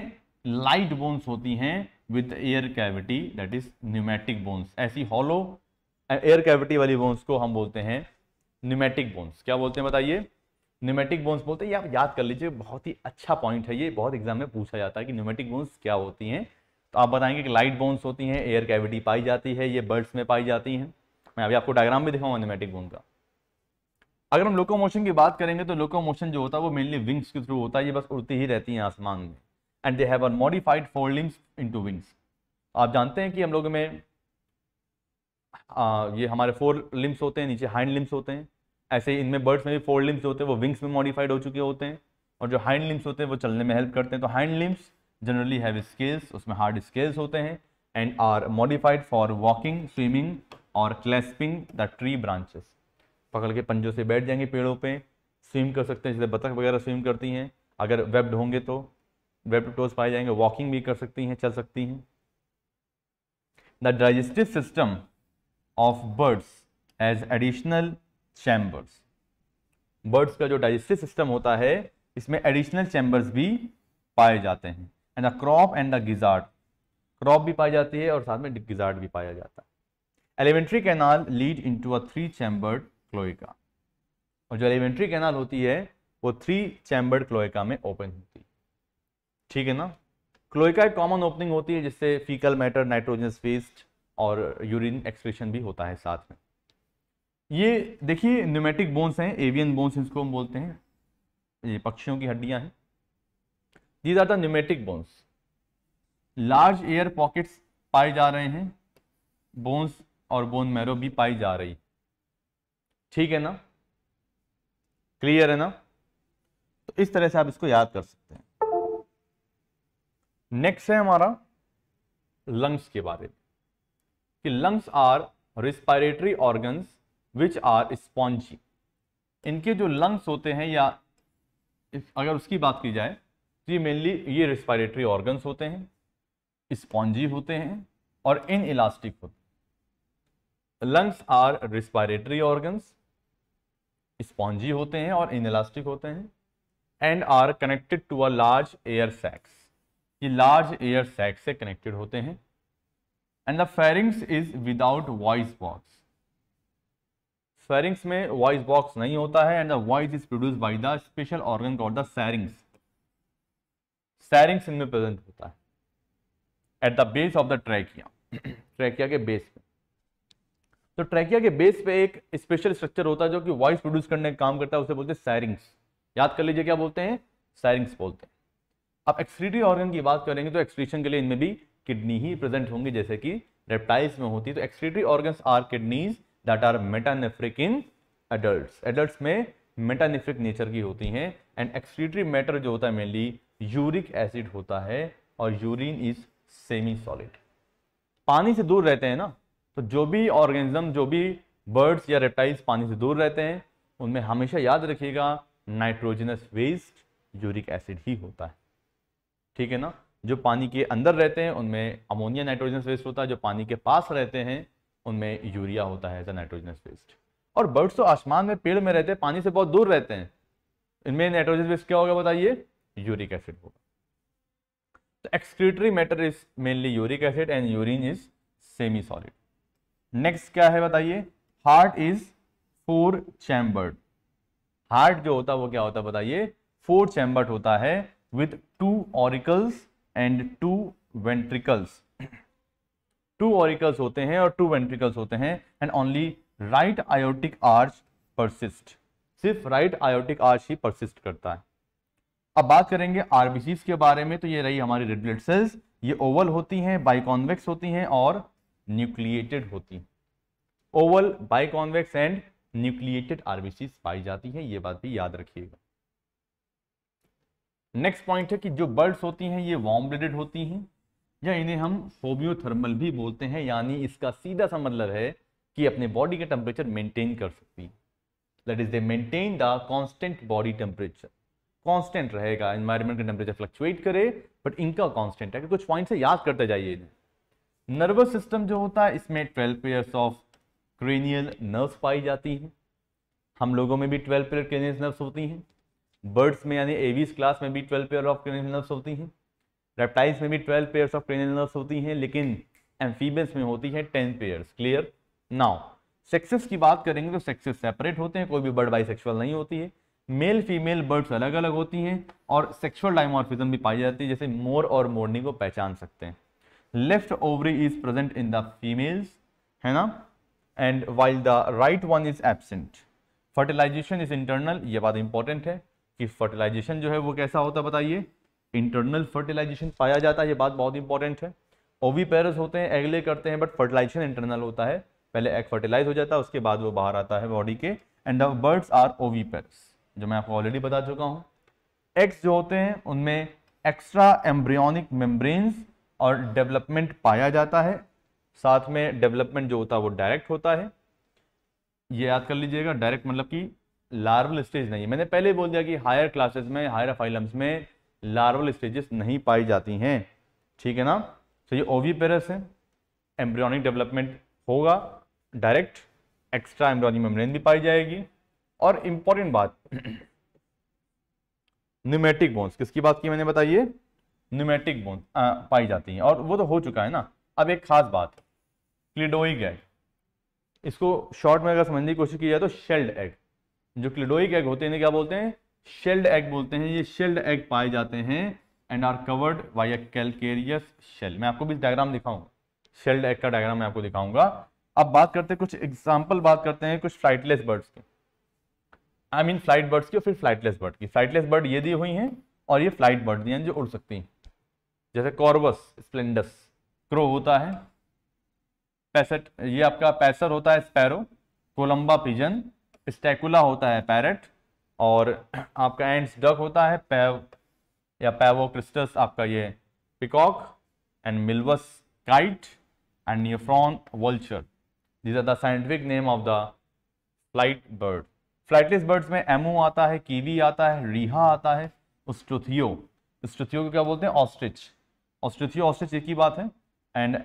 लाइट बोन्स होती हैं with air cavity that is pneumatic bones ऐसी हॉलो एयर कैविटी वाली बोन्स को हम बोलते हैं न्यूमेटिक बोन्स क्या बोलते हैं बताइए न्यूमेटिक बोन्स बोलते हैं ये आप याद कर लीजिए बहुत ही अच्छा पॉइंट है ये बहुत एग्जाम में पूछा जाता है कि न्यूमेटिक बोन्स क्या होती हैं तो आप बताएंगे कि लाइट बोन्स होती हैं एयर कैविटी पाई जाती है ये बर्ड्स में पाई जाती हैं मैं अभी आपको डायग्राम भी दिखाऊंगा न्यूमेटिक बोन का अगर हम लोकोमोशन की बात करेंगे तो लोकोमोशन जो होता है वो मेनली विंग्स के थ्रू होता है ये बस उड़ती ही रहती हैं आसमान में and they have modified fore limbs into wings आप जानते हैं कि हम लोग में आ, ये हमारे फोर लिम्स होते हैं नीचे हाइंड लिम्स होते हैं ऐसे ही इनमें बर्ड्स में भी फोर लिम्स होते हैं वो विंग्स में मॉडिफाइड हो चुके होते हैं और जो हाइंड लिम्स होते हैं वो चलने में हेल्प करते हैं तो hind limbs generally have scales उसमें हार्ड स्केल्स होते हैं and are modified for walking swimming और क्लैस्पिंग द ट्री ब्रांचेस पकड़ के पंजों से बैठ जाएंगे पेड़ों पे स्विम कर सकते हैं जैसे बतख वगैरह स्विम करती हैं अगर वेब्ड होंगे तो वेब टोज पाए जाएंगे वॉकिंग भी कर सकती हैं चल सकती हैं the digestive system of birds has additional chambers birds का जो डाइजेस्टिव सिस्टम होता है इसमें एडिशनल चैम्बर्स भी पाए जाते हैं and the crop and the gizzard crop भी पाई जाती है और साथ में गिजार्ड भी पाया जाता है alimentary canal lead into a three chambered cloaca और जो एलिमेंट्री कैनाल होती है वो थ्री चैम्बर्ड क्लोइका में ओपन होती है ठीक है ना क्लोइका एक कॉमन ओपनिंग होती है जिससे फीकल मैटर नाइट्रोजनस फेस्ट और यूरिन एक्सप्रेशन भी होता है साथ में ये देखिए न्यूमेटिक बोन्स हैं एवियन बोन्स इसको हम बोलते हैं ये पक्षियों की हड्डियां हैं these are the pneumatic bones large air pockets पाए जा रहे हैं बोन्स और बोन मैरो भी पाई जा रही ठीक है ना क्लियर है ना तो इस तरह से आप इसको याद कर सकते हैं नेक्स्ट है हमारा लंग्स के बारे में कि lungs are respiratory organs which are spongy इनके जो लंग्स होते हैं या अगर उसकी बात की जाए तो ये मेनली ये रिस्पायरेटरी ऑर्गन्स होते हैं स्पॉन्जी होते हैं और इन इलास्टिक होते हैं lungs are respiratory organs spongy होते हैं और इन इलास्टिक होते हैं and are connected to a large air sacs ये लार्ज एयर सैक्स से कनेक्टेड होते हैं and the pharynx is without voice box pharynx में वॉइस बॉक्स नहीं होता है and the voice is produce by the special organ called the syrinx syrinx इनमें present होता है at the base of the trachea trachea के base पे तो ट्रैकिया के बेस पे एक स्पेशल स्ट्रक्चर होता है जो कि वॉइस प्रोड्यूस करने का काम करता है उसे बोलते हैं सैरिंग्स याद कर लीजिए क्या बोलते हैं सैरिंग्स बोलते हैं अब एक्सक्रीटरी ऑर्गन की बात करेंगे तो एक्सक्रीशन के लिए इनमें भी किडनी ही प्रेजेंट होंगी जैसे कि रेप्टाइल्स में होती है तो excretory organs are kidneys that are metanephric in adult adult में मेटानेफ्रिक नेचर की होती हैं एंड एक्सक्रीटरी मैटर जो होता है मेनली यूरिक एसिड होता है और यूरिन इज सेमी सॉलिड पानी से दूर रहते हैं ना तो जो भी ऑर्गेनिज्म जो भी बर्ड्स या रेप्टाइल्स पानी से दूर रहते हैं उनमें हमेशा याद रखिएगा नाइट्रोजनस वेस्ट यूरिक एसिड ही होता है ठीक है ना जो पानी के अंदर रहते हैं उनमें अमोनिया नाइट्रोजनस वेस्ट होता है जो पानी के पास रहते हैं उनमें यूरिया होता है नाइट्रोजनस वेस्ट और बर्ड्स तो आसमान में पेड़ में रहते हैं पानी से बहुत दूर रहते हैं इनमें नाइट्रोजन वेस्ट क्या होगा बताइए यूरिक एसिड होगा तो excretory matter is mainly uric acid and urine is semi solid next क्या है बताइए heart is four chambered heart जो होता है वो क्या होता है बताइए फोर चैम्बर्ड होता है with two auricles and two ventricles two auricles होते हैं और टू वेंट्रिकल्स होते हैं and only right aortic arch persist सिर्फ राइट आयोटिक आर्च ही परसिस्ट करता है अब बात करेंगे आरबीसी के बारे में तो ये रही हमारी रेड ब्लड सेल्स ये ओवल होती हैं बाइकॉन्वेक्स होती हैं और न्यूक्लिएटेड होती हैं oval biconvex and nucleated RBC पाई जाती है ये बात भी याद रखिएगा नेक्स्ट पॉइंट है कि जो बर्ड्स होती हैं ये वार्म ब्लडेड होती हैं या इन्हें हम फोबियोथर्मल भी बोलते हैं यानी इसका सीधा सा मतलब है कि अपने बॉडी का टेम्परेचर मेंटेन कर सकती है that is they maintain the constant body temperature constant रहेगा इन्वायरमेंट का टेम्परेचर फ्लक्चुएट करे बट इनका कॉन्स्टेंट है कुछ पॉइंट से याद करते जाइए इन्हें नर्वस सिस्टम जो होता है इसमें twelve pairs of cranial nerves पाई जाती हैं हम लोगों में भी ट्वेल्व पेयर क्रेनियल नर्व्स होती हैं बर्ड्स में यानी एवीज क्लास में भी twelve pair of cranial nerves होती हैं रेप्टाइल्स में भी twelve pairs of cranial nerves होती हैं लेकिन एम्फीबियंस में होती है ten pairs clear now sexes की बात करेंगे तो सेक्सेस सेपरेट होते हैं कोई भी बर्ड बाइसेक्सुअल नहीं होती है मेल फीमेल बर्ड्स अलग अलग होती हैं और सेक्सुअल डाइमॉर्फिज्म भी पाई जाती है जैसे मोर और मोरनी को पहचान सकते हैं left ovary is present in the females है ना and while the right one is absent fertilization is internal ये बात इंपॉर्टेंट है कि फर्टिलाइजेशन जो है वो कैसा होता है बताइए इंटरनल फर्टिलाइजेशन पाया जाता है ये बात बहुत इंपॉर्टेंट है ओवी पेरस होते हैं एगले करते हैं बट फर्टिलाइजेशन इंटरनल होता है पहले एग फर्टिलाइज हो जाता है उसके बाद वो बाहर आता है बॉडी के एंड द बर्ड्स आर ओवी पेरस जो मैं आपको ऑलरेडी बता चुका हूँ एग्स जो होते हैं उनमें एक्स्ट्रा एम्ब्रियोनिक मेम्ब्रेन्स और डेवलपमेंट पाया जाता है साथ में डेवलपमेंट जो होता है वो डायरेक्ट होता है ये याद कर लीजिएगा डायरेक्ट मतलब कि लार्वल स्टेज नहीं है मैंने पहले बोल दिया कि हायर क्लासेस में हायर फाइलम्स में लार्वल स्टेजेस नहीं पाई जाती हैं ठीक है ना तो ये ओवीपेरस है एम्ब्रियोनिक डेवलपमेंट होगा डायरेक्ट एक्स्ट्रा एम्ब्रियोनिक मेम्ब्रेन भी पाई जाएगी और इंपॉर्टेंट बात न्यूमेटिक बोन्स किसकी बात की मैंने बताइए न्यूमेटिक बोन्स पाई जाती हैं और वो तो हो चुका है ना अब एक खास बात क्लिडोइक एग इसको शॉर्ट में अगर समझने की कोशिश की जाए तो शेल्ड एग जो क्लिडोइक एग होते हैं क्या बोलते हैं शेल्ड एग बोलते हैं ये शेल्ड एग पाए जाते हैं and are covered by a calcareous shell मैं आपको भी डायग्राम दिखाऊंगा शेल्ड एग का डायग्राम मैं आपको दिखाऊंगा अब बात करते हैं कुछ एग्जाम्पल बात करते हैं कुछ फ्लाइटलेस बर्ड्स के आई मीन फ्लाइट बर्ड्स की और फिर फ्लाइटलेस बर्ड की फ्लाइटलेस बर्ड ये दी हुई हैं और ये फ्लाइट बर्ड दी हैं जो उड़ सकती हैं जैसे कॉर्बस स्प्लेंडस क्रो होता है पैसेट ये आपका पैसर होता है स्पैरो कोलंबा पिजन स्टैकुला होता है पैरट और आपका एंड्स डक होता है पैव या पैवो क्रिस्टस आपका ये peacock and Milvus kite and Neophron vulture these are the scientific name of the flight bird flightless birds में एमओ आता है कीवी आता है रीहा आता है ऑस्ट्रोथियो उस्टुथियो को क्या बोलते हैं ऑस्ट्रिच ऑस्ट्रिथियो ऑस्ट्रिच एक ही बात है एंड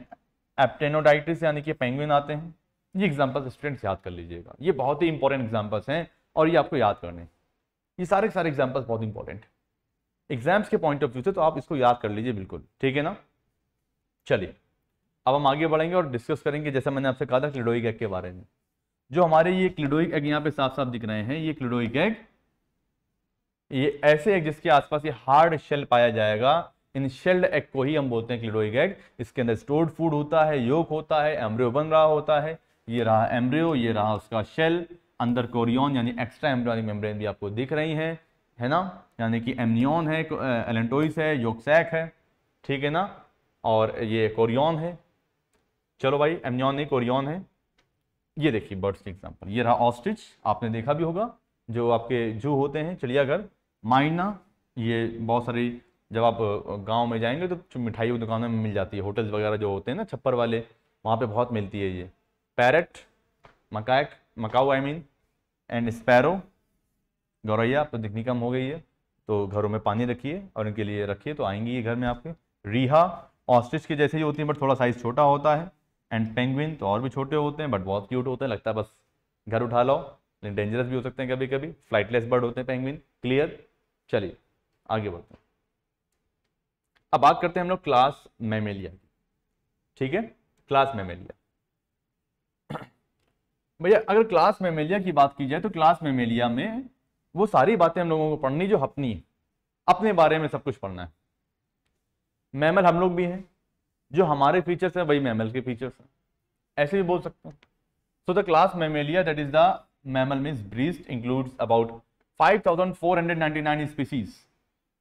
एप्टेनोडाइटिस यानी कि पेंगुइन आते हैं ये एग्जाम्पल्स स्टूडेंट्स याद कर लीजिएगा ये बहुत ही इंपॉर्टेंट एग्जाम्पल्स हैं और ये आपको याद करने ये सारे सारे एग्जाम्पल्स बहुत इंपॉर्टेंट एग्जाम्स के पॉइंट ऑफ व्यू से तो आप इसको याद कर लीजिए बिल्कुल ठीक है ना चलिए अब हम आगे बढ़ेंगे और डिस्कस करेंगे जैसे मैंने आपसे कहा था क्लिडोइक एग के बारे में जो हमारे ये क्लिडोइक एग यहाँ पे साफ साफ दिख रहे हैं ये क्लिडोइक एग ये ऐसे एग जिसके आसपास ये हार्ड शेल पाया जाएगा इन शेल्ड एग को ही हम बोलते हैं क्लिडोइक एग इसके अंदर स्टोर्ड फूड होता है योग होता है एम्ब्रियो बन रहा होता है ये रहा एम्ब्रियो ये रहा उसका शेल अंदर कोरियन यानी एक्स्ट्रा एम्ब्रियोनिक मेम्ब्रेन भी आपको दिख रही है है ना यानी कि एमनियन है एलेंटोइस है योक्सैक है ठीक है ना और ये कोरियन है चलो भाई एमनियन नहीं कोरियन है ये देखिए बर्ड्स के एग्जाम्पल ये रहा ऑस्ट्रिच आपने देखा भी होगा जो आपके जू होते हैं चिड़ियाघर माइना ये बहुत सारी जब आप गांव में जाएंगे तो मिठाई की दुकानों में मिल जाती है होटल्स वगैरह जो होते हैं ना छप्पर वाले वहाँ पे बहुत मिलती है ये parrot macaque macaw I mean and sparrow गौरैया आप तो दिखनी कम हो गई है तो घरों में पानी रखिए और इनके लिए रखिए तो आएंगी ये घर में आपके रीहा ऑस्ट्रिच के जैसे ही होती है बट थोड़ा साइज छोटा होता है एंड पेंगविन तो और भी छोटे होते हैं बट बहुत क्यूट होते हैं लगता है बस घर उठा लो लेकिन डेंजरस भी हो सकते हैं कभी कभी फ्लाइटलेस बर्ड होते हैं पेंगुइन क्लियर चलिए आगे बढ़ते हैं अब बात करते हैं हम लोग क्लास मेमेलिया की ठीक है क्लास मेमेलिया भैया अगर क्लास मेमेलिया की बात की जाए तो क्लास मेमेलिया में वो सारी बातें हम लोगों को पढ़नी जो अपनी है अपने बारे में सब कुछ पढ़ना है मैमल हम लोग भी हैं जो हमारे फीचर्स हैं वही मैमल के फीचर्स हैं ऐसे भी बोल सकते हैं so the class Mammalia that is the mammal means breast includes about 5499 species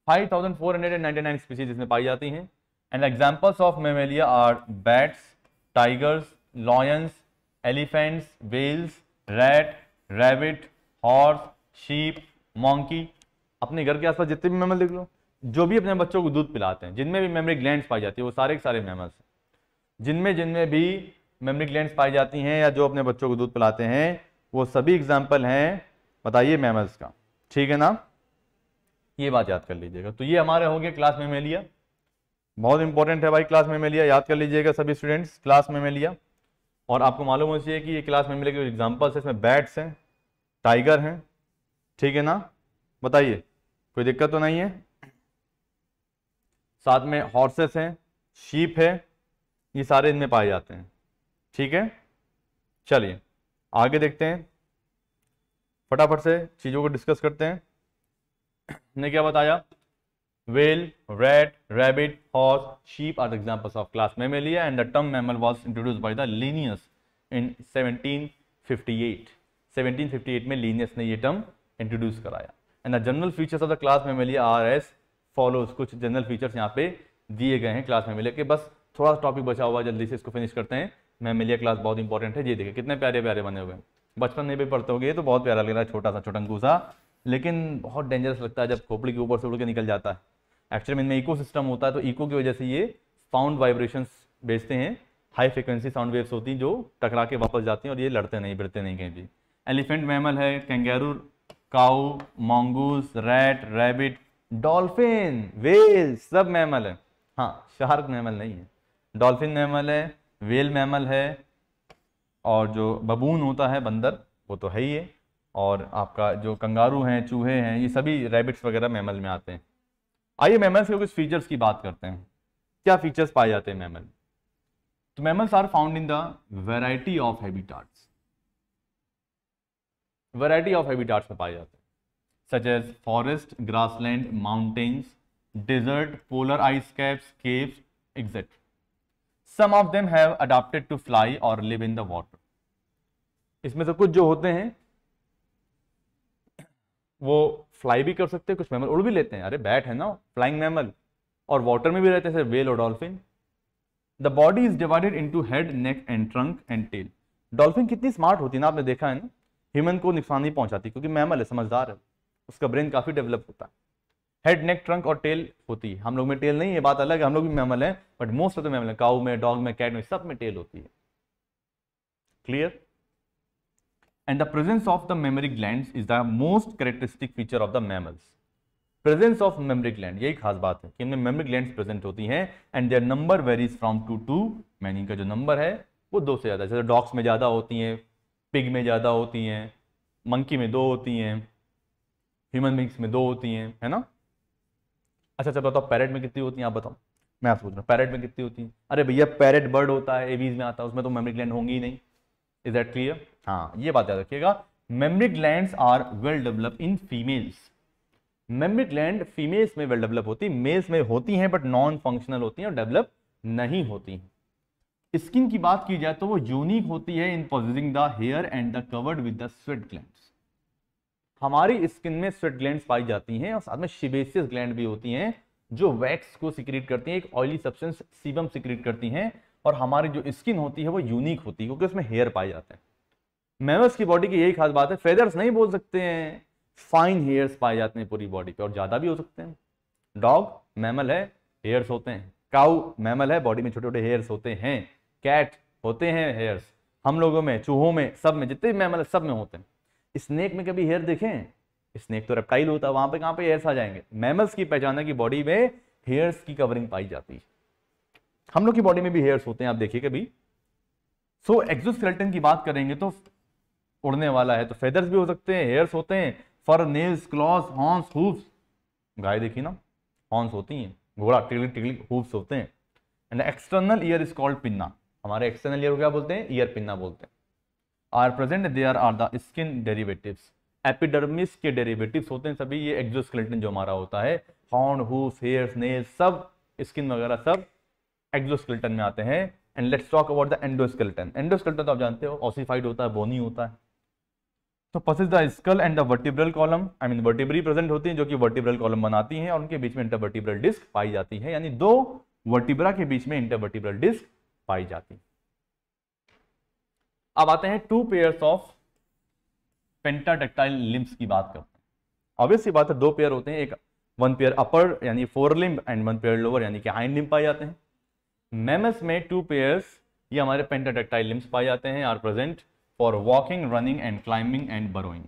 5499 species इसमें पाई जाती हैं and examples of Mammalia are bats tigers lions elephants whales rat rabbit horse sheep monkey अपने घर के आसपास जितने भी मेमल देख लो जो भी अपने बच्चों को दूध पिलाते हैं जिनमें भी मेमरी ग्लैंड पाई जाती है वो सारे के सारे मैमल्स जिनमें जिनमें भी मेमरी ग्लैंड पाई जाती हैं या जो अपने बच्चों को दूध पिलाते हैं वो सभी एग्जाम्पल हैं बताइए मैमल्स का ठीक है ना ये बात याद कर लीजिएगा तो ये हमारे हो गए क्लास में मेलिया बहुत इंपॉर्टेंट है भाई क्लास में मेलिया याद कर लीजिएगा सभी स्टूडेंट्स क्लास में मेलिया और आपको मालूम होना चाहिए कि ये क्लास में मिले मिलेगी एग्जाम्पल्स हैं इसमें बैट्स हैं टाइगर हैं ठीक है ना बताइए कोई दिक्कत तो नहीं है साथ में हॉर्सेस हैं शीप है ये सारे इनमें पाए जाते हैं ठीक है चलिए आगे देखते हैं फटाफट से चीज़ों को डिस्कस करते हैं ने क्या बताया whale, rat, rabbit, horse, sheep are the examples of class Mammalia and the term mammal was introduced by the Linnaeus in 1758. 1758 में लीनियस ने यह टर्म इंट्रोड्यूस कराया and the general features of the class Mammalia are as follows कुछ general features यहाँ पे दिए गए हैं क्लास मेमेलिया के बस थोड़ा टॉपिक बचा हुआ जल्दी से इसको फिनिश करते हैं मेमेलिया क्लास बहुत इंपॉर्टेंट है ये देखिए कितने प्यारे प्यारे बने हुए हैं बचपन में भी पढ़ते हो तो बहुत प्यारा लग रहा है छोटा सा छोटंकू सा लेकिन बहुत डेंजरस लगता है जब खोपड़ी के ऊपर से उड़ के निकल जाता है एक्चुअली में इनमें इको सिस्टम होता है तो इको की वजह से ये साउंड वाइब्रेशंस भेजते हैं हाई फ्रिक्वेंसी साउंड वेव्स होती हैं जो टकरा के वापस जाती हैं और ये लड़ते नहीं भिड़ते नहीं कहीं भी एलिफेंट मैमल है kangaroo cow mongoose rat rabbit dolphin whale सब मैमल है हाँ शार्क मैमल नहीं है डॉल्फिन मैमल है वेल मैमल है और जो बबून होता है बंदर वो तो है ही है और आपका जो कंगारू हैं चूहे हैं ये सभी रैबिट्स वगैरह मैमल में आते हैं आइए मेमल्स के कुछ फीचर्स की बात करते हैं क्या फीचर्स पाए जाते हैं मेमल तो mammals are found in the variety of habitats variety of habitats में पाए जाते हैं such as forest grassland mountains desert polar ice caps caves etcetera some of them have adapted to fly और live in the water इसमें से कुछ जो होते हैं वो फ्लाई भी कर सकते हैं कुछ मैमल उड़ भी लेते हैं अरे बैट है ना फ्लाइंग मैमल और वाटर में भी रहते हैं वेल और dolphin the body is divided into head neck and trunk and tail dolphin कितनी स्मार्ट होती है ना आपने देखा है ना ह्यूमन को नुकसान नहीं पहुंचाती क्योंकि मैमल है समझदार है उसका ब्रेन काफी डेवलप होता है हेड नेक ट्रंक और टेल होती है हम लोग में टेल नहीं है बात अलग है हम लोग भी मैमल है but most of the mammal है काउ में डॉग में कैट में सब में टेल होती है clear and the presence of the memory glands is the most characteristic feature of the mammals presence of mammary gland यही खास बात है कि इनमें मेमरी ग्लैंड प्रेजेंट होती हैं and their number varies from two to many इनका जो नंबर है वो दो से ज़्यादा जैसे डॉग्स में ज़्यादा होती हैं पिग में ज़्यादा होती हैं मंकी में दो होती हैं ह्यूमन बींग्स में दो होती हैं है ना अच्छा अच्छा बताओ पैरेट में कितनी होती हैं आप बताओ मैं आप सोच रहा हूँ पैरेट में कितनी होती हैं अरे भैया पैरेट बर्ड होता है एवीज में आता है उसमें तो मेमरी ग्लैंड होंगी ही नहीं इज दैट क्लियर हाँ ये बात याद रखिएगा mammary gland are well develop in females mammary gland females में वेल डेवलप होती है मेल्स में होती हैं बट नॉन फंक्शनल होती हैं और डेवलप नहीं होती स्किन की बात की जाए तो वो यूनिक होती है in possessing the hair and the covered with the sweat gland हमारी स्किन में स्वेट ग्लैंड पाई जाती हैं और साथ में शिबेसियस ग्लैंड भी होती हैं जो वैक्स को सिक्रीट करती हैं एक ऑयली सब्सटेंस सीबम सिक्रीट करती हैं और हमारी जो स्किन होती है वो यूनिक होती है क्योंकि उसमें हेयर पाए जाते हैं मैमल्स की बॉडी की यही खास बात है फेदर्स नहीं बोल सकते हैं फाइन हेयर्स पाए जाते हैं पूरी बॉडी पे और ज़्यादा भी हो सकते हैं डॉग मैमल है हेयर्स होते हैं काउ मैमल है बॉडी में छोटे छोटे हेयर्स होते हैं कैट होते हैं हेयर्स हम लोगों में चूहों में सब में जितने भी मैमल है सब में होते हैं स्नेक में कभी हेयर देखें स्नेक तो रेप्टाइल होता है वहाँ पर कहाँ पे हेयर्स आ जाएंगे मैमल्स की पहचान है कि बॉडी में हेयर्स की कवरिंग पाई जाती है हम लोग की बॉडी में भी हेयर्स होते हैं आप देखिए कभी सो एक्सोस्केलेटन की बात करेंगे तो उड़ने वाला है तो फेदर्स भी हो सकते हैं हेयर्स होते हैं fur nails claws horns hoofs गाय देखिए ना हॉर्न्स होती हैं घोड़ा टिकली टिकली हूप्स होते हैं and external ear is called pinna हमारे एक्सटर्नल ईयर को क्या बोलते हैं ईयर पिन्ना बोलते हैं are present they are the skin derivatives epidermis के डेरिवेटिव्स होते हैं सभी ये एक्सोस्केलेटन जो हमारा होता है हॉर्न हूप्स हेयर्स नेल्स सब स्किन वगैरह सब एक्सोस्केलेटन में आते हैं and let's talk about the endoskeleton endoskeleton तो आप जानते हो ऑसिफाइड होता है बोनी होता है तो possess the skull and the vertebral column I mean vertebrae present होती है जो कि वर्टिब्रल कॉलम बनाती है और उनके बीच में इंटरवर्टिब्रल डिस्क पाई जाती है यानी दो वर्टिब्रा के बीच में इंटरवर्टिब्रल डिस्क पाई जाती है अब आते हैं two pairs of pentadactyl limbs की बात करते हैं ऑब्वियसली बात है दो पेयर होते हैं एक वन पेयर अपर यानी fore limb and one pair lower यानी कि हाइंड लिम्ब पाए जाते हैं मेमस में टू पेयर्स ये हमारे पेंटाडक्टाइल लिम्स पाए जाते हैं are present for walking running and climbing and burrowing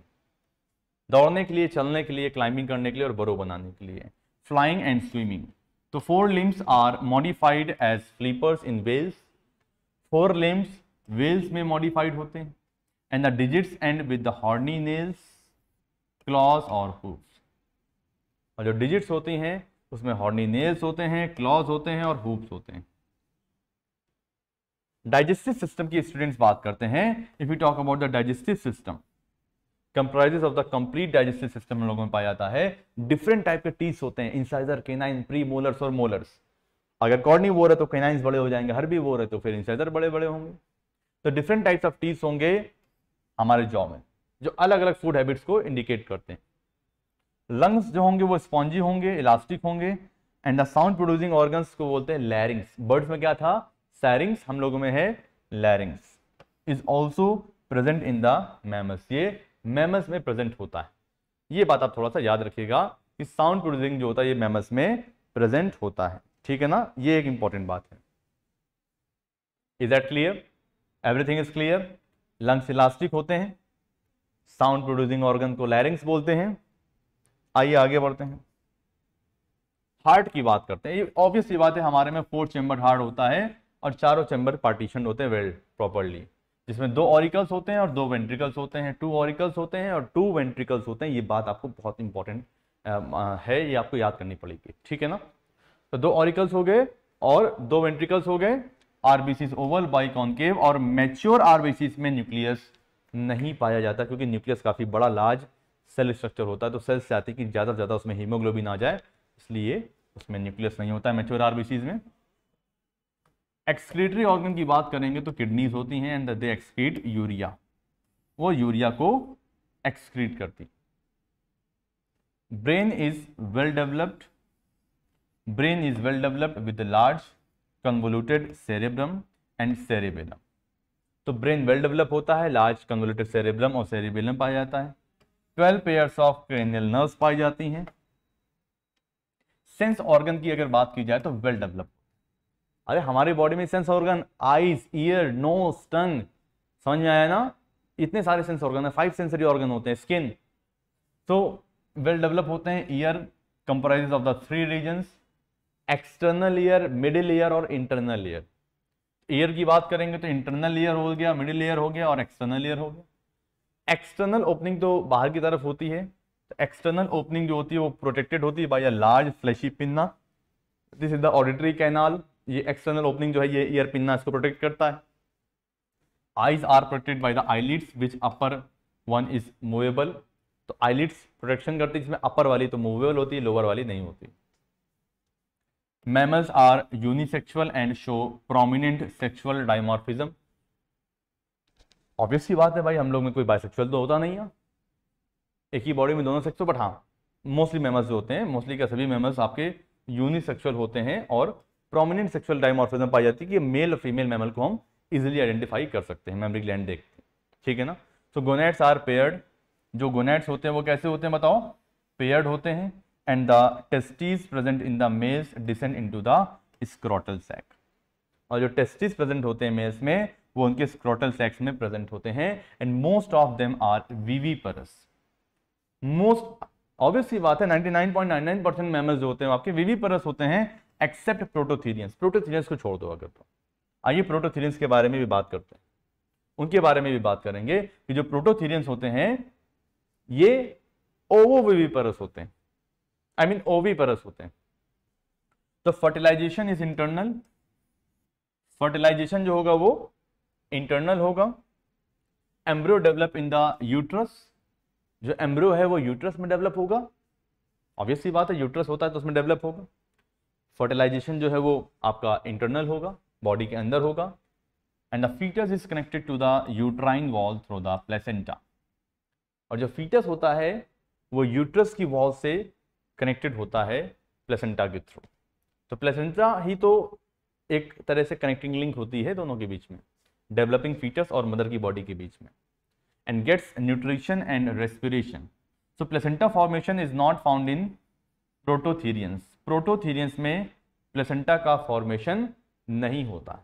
दौड़ने के लिए चलने के लिए क्लाइंबिंग करने के लिए और बरो बनाने के लिए फ्लाइंग एंड स्विमिंग तो fore limbs are modified as flippers in whales fore limbs whales में मॉडिफाइड होते हैं and the digits end with the horny nails claws और हुप्स और जो डिजिट्स होती हैं उसमें हॉर्नी नेल्स होते हैं क्लॉज होते हैं और हुप्स होते हैं डाइजेस्टिव सिस्टम की स्टूडेंट्स बात करते हैं if you talk about the digestive system comprises of the complete digestive system लोगों में पाया जाता है डिफरेंट टाइप के टीस होते हैं इंसाइजर केनाइन प्री मोलर्स और मोलर्स अगर कॉर्नी वो है तो केनाइन बड़े हो जाएंगे हर भी वो है तो फिर इंसाइजर बड़े बड़े होंगे तो डिफरेंट टाइप्स ऑफ टीस होंगे हमारे जॉ में जो अलग अलग फूड हैबिट्स को इंडिकेट करते हैं लंग्स जो होंगे वो स्पॉन्जी होंगे इलास्टिक होंगे and the sound producing organs को बोलते हैं लैरिंग्स बर्ड्स में क्या था सैरिंग्स हम लोगों में है larynx is also present in the mammals ये मैमस में प्रेजेंट होता है ये बात आप थोड़ा सा याद रखिएगा कि साउंड प्रोड्यूसिंग जो होता है ये मैमस में प्रेजेंट होता है ठीक है ना ये एक इंपॉर्टेंट बात है is that clear everything is clear lungs elastic होते हैं साउंड प्रोड्यूसिंग ऑर्गन को लैरिंग्स बोलते हैं आइए आगे बढ़ते हैं हार्ट की बात करते हैं ये ऑब्वियस ये बात है हमारे में फोर चेंबर हार्ट होता है और चारों चैम्बर पार्टीशन होते हैं वेल प्रॉपरली जिसमें दो ऑरिकल्स होते हैं और दो वेंट्रिकल्स होते हैं टू ऑरिकल्स होते हैं और टू वेंट्रिकल्स होते हैं ये बात आपको बहुत इंपॉर्टेंट है ये आपको याद करनी पड़ेगी ठीक है ना तो दो ऑरिकल्स हो गए और दो वेंट्रिकल्स हो गए आरबीसी ओवल बाई कॉन्केव और मेच्योर आरबीसीस में न्यूक्लियस नहीं पाया जाता क्योंकि न्यूक्लियस काफ़ी बड़ा लार्ज सेल स्ट्रक्चर होता है तो सेल्स आती है कि ज़्यादा से ज़्यादा उसमें हीमोग्लोबिन आ जाए इसलिए उसमें न्यूक्लियस नहीं होता है मेच्योर आरबीसीज में एक्सक्रीटरी ऑर्गन की बात करेंगे तो किडनीज होती हैं एंड दे एक्सक्रीट यूरिया वो यूरिया को एक्सक्रीट करती brain is well developed brain is well developed with large convoluted cerebrum and cerebellum तो ब्रेन वेल डेवलप होता है लार्ज कंवोल्यूटेड सेरेब्रम और सेरेबेलम पाया जाता है twelve pairs of cranial nerve पाई जाती हैं सेंस ऑर्गन की अगर बात की जाए तो वेल डेवलप अरे हमारे बॉडी में sense organ eyes ear nose tongue समझ में आया ना इतने सारे सेंस ऑर्गन है फाइव सेंसरी ऑर्गन होते हैं स्किन तो वेल डेवलप होते हैं ear comprise of the three region external ear middle ear और इंटरनल ईयर ईयर की बात करेंगे तो इंटरनल ईयर हो गया मिडिल ईयर हो गया और एक्सटर्नल ईयर हो गया एक्सटर्नल ओपनिंग तो बाहर की तरफ होती है तो एक्सटर्नल ओपनिंग जो होती है वो प्रोटेक्टेड होती है by a large fleshy pinna this is the auditory canal ये एक्सटर्नल ओपनिंग जो है ये ईयर पिन्ना इसको प्रोटेक्ट करता है eyes are protected by the eyelids which upper one is movable तो आईलिड्स प्रोटेक्शन करती है जिसमें अपर वाली तो मूवेबल होती है लोअर वाली नहीं होती mammals are unisexual and show prominent sexual dimorphism obvious बात है भाई हम लोग में कोई बायसेक्सुअल तो होता नहीं है एक ही बॉडी में दोनों सेक्स बट हाँ मोस्टली मेमल्स जो होते हैं मोस्टली क्या सभी मेमल्स आपके यूनिसेक्सुअल होते हैं और प्रोमिनेंट सेक्सुअल डायमोर्फिज्म पाई जाती है कि मेल और फीमेल मैमल को हम इजिली आइडेंटिफाई कर सकते हैं मेमरी ग्लैंड देख के ठीक है ना सो गोनेट्स आर पेयर्ड जो गोनेट्स होते हैं वो कैसे होते हैं बताओ पेयर्ड होते हैं and the testes present in the males descend into the scrotal sac और जो टेस्टिस प्रेजेंट होते हैं मेल्स में वो उनके स्क्रोटल सैक्स में प्रेजेंट होते हैं and most of them are viviparous most obviously बात है 99.99 परसेंट मैमल्स जो होते हैं आपके वीवी परस होते हैं एक्सेप्ट प्रोटोथीरियंस प्रोटोथीरियंस को छोड़ दो अगर तो आइए प्रोटोथीरियंस के बारे में भी बात करते हैं उनके बारे में भी बात करेंगे कि जो प्रोटोथीरियंस होते हैं ये ओवोवी परस होते हैं आई मीन ओवी परस होते हैं तो फर्टिलाइजेशन इज इंटरनल फर्टिलाइजेशन जो होगा वो इंटरनल होगा embryo develop in the uterus जो एम्ब्रो है वो यूट्रस में डेवलप होगा ऑब्वियसली बात है यूट्रस होता है तो उसमें डेवलप होगा फर्टिलाइजेशन जो है वो आपका इंटरनल होगा बॉडी के अंदर होगा and the foetus is connected to the uterine wall through the placenta और जो फीटस होता है वो यूट्रस की वॉल से कनेक्टेड होता है प्लेसेंटा के थ्रू तो प्लेसेंटा ही तो एक तरह से कनेक्टिंग लिंक होती है दोनों के बीच में डेवलपिंग फीटस और मदर की बॉडी के बीच में and gets nutrition and respiration so placenta formation is not found in prototherians prototherians में प्लेसेंटा का फॉर्मेशन नहीं होता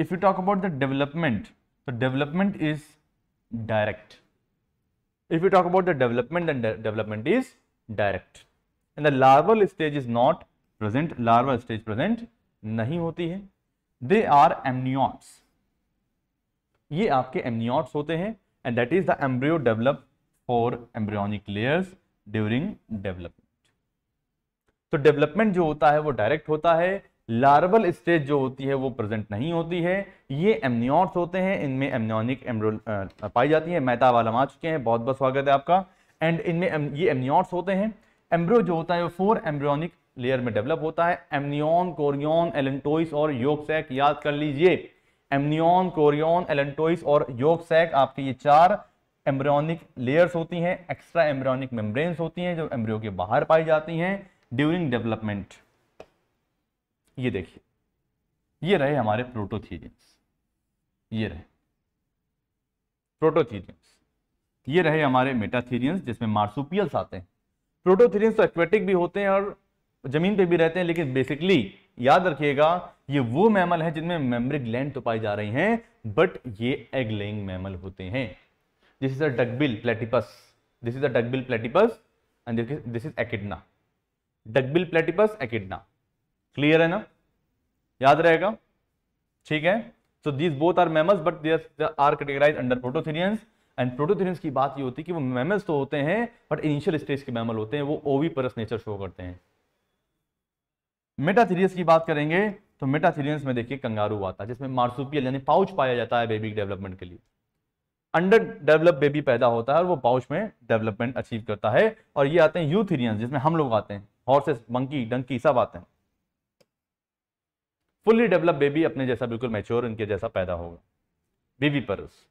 if you talk about the development तो development is direct if you talk about the development and development is direct and the larval stage is not present larval stage present नहीं होती है they are एमनियॉट्स ये आपके amniotes होते हैं and that is the embryo develop four embryonic layers during development तो development जो होता है वो डायरेक्ट होता है लार्वल स्टेज जो होती है वो प्रेजेंट नहीं होती है ये एमनियोट्स होते हैं इनमें एमनियोनिक एम्ब्रोल पाई जाती है मेहताब आलम आ चुके हैं बहुत बहुत स्वागत है आपका एंड इनमें ये एमनियोट्स होते हैं एम्ब्रो जो होता है वो फोर एम्ब्रियोनिक लेयर में डेवलप होता है एमनियॉन कोरियोन एलेंटोइस और योगसैक याद कर लीजिए एमनियोन कोरियोन एलेंटोइस और योगसैक आपके ये चार एम्ब्रियोनिक लेयर्स होती हैं एक्स्ट्रा एम्ब्रियोनिक मेम्ब्रेन्स होती हैं जो एम्ब्रियो के बाहर पाई जाती हैं ड्यूरिंग डेवलपमेंट ये देखिए ये रहे हमारे प्रोटोथीरियंस ये रहे प्रोटोथीरियंस ये रहे हमारे मेटाथीरियंस जिसमें मार्सुपियल्स आते हैं प्रोटोथीरियंस तो एक्वेटिक भी होते हैं और जमीन पे भी रहते हैं लेकिन बेसिकली याद रखिएगा ये वो मैमल है जिनमें मेमरिक लैंड तो पाई जा रही हैं बट ये एग लेइंग मैमल होते हैं this is a duckbill platypus this is a duckbill platypus and this is echidna duckbill platypus echidna clear है ना याद रहेगा ठीक है so these both are mammals but they are categorise under prototherians and prototherians की बात ये होती है कि वो मेमल्स तो होते हैं बट इनिशियल स्टेज के मेमल होते हैं वो ओवी परस नेचर शो करते हैं मेटाथीरियस की बात करेंगे तो मेटाथीरियंस में देखिए कंगारू आता है जिसमें मार्सुपियल यानी पाउच पाया जाता है बेबी डेवलपमेंट के लिए अंडर डेवलप बेबी पैदा होता है और वो पाउच में डेवलपमेंट अचीव करता है और ये आते हैं यूथीरियंस जिसमें हम लोग आते हैं हॉर्सेस मंकी डंकी सब आते हैं फुल्ली डेवलप बेबी अपने जैसा बिल्कुल मैच्योर इनके जैसा पैदा होगा वीवी पेरस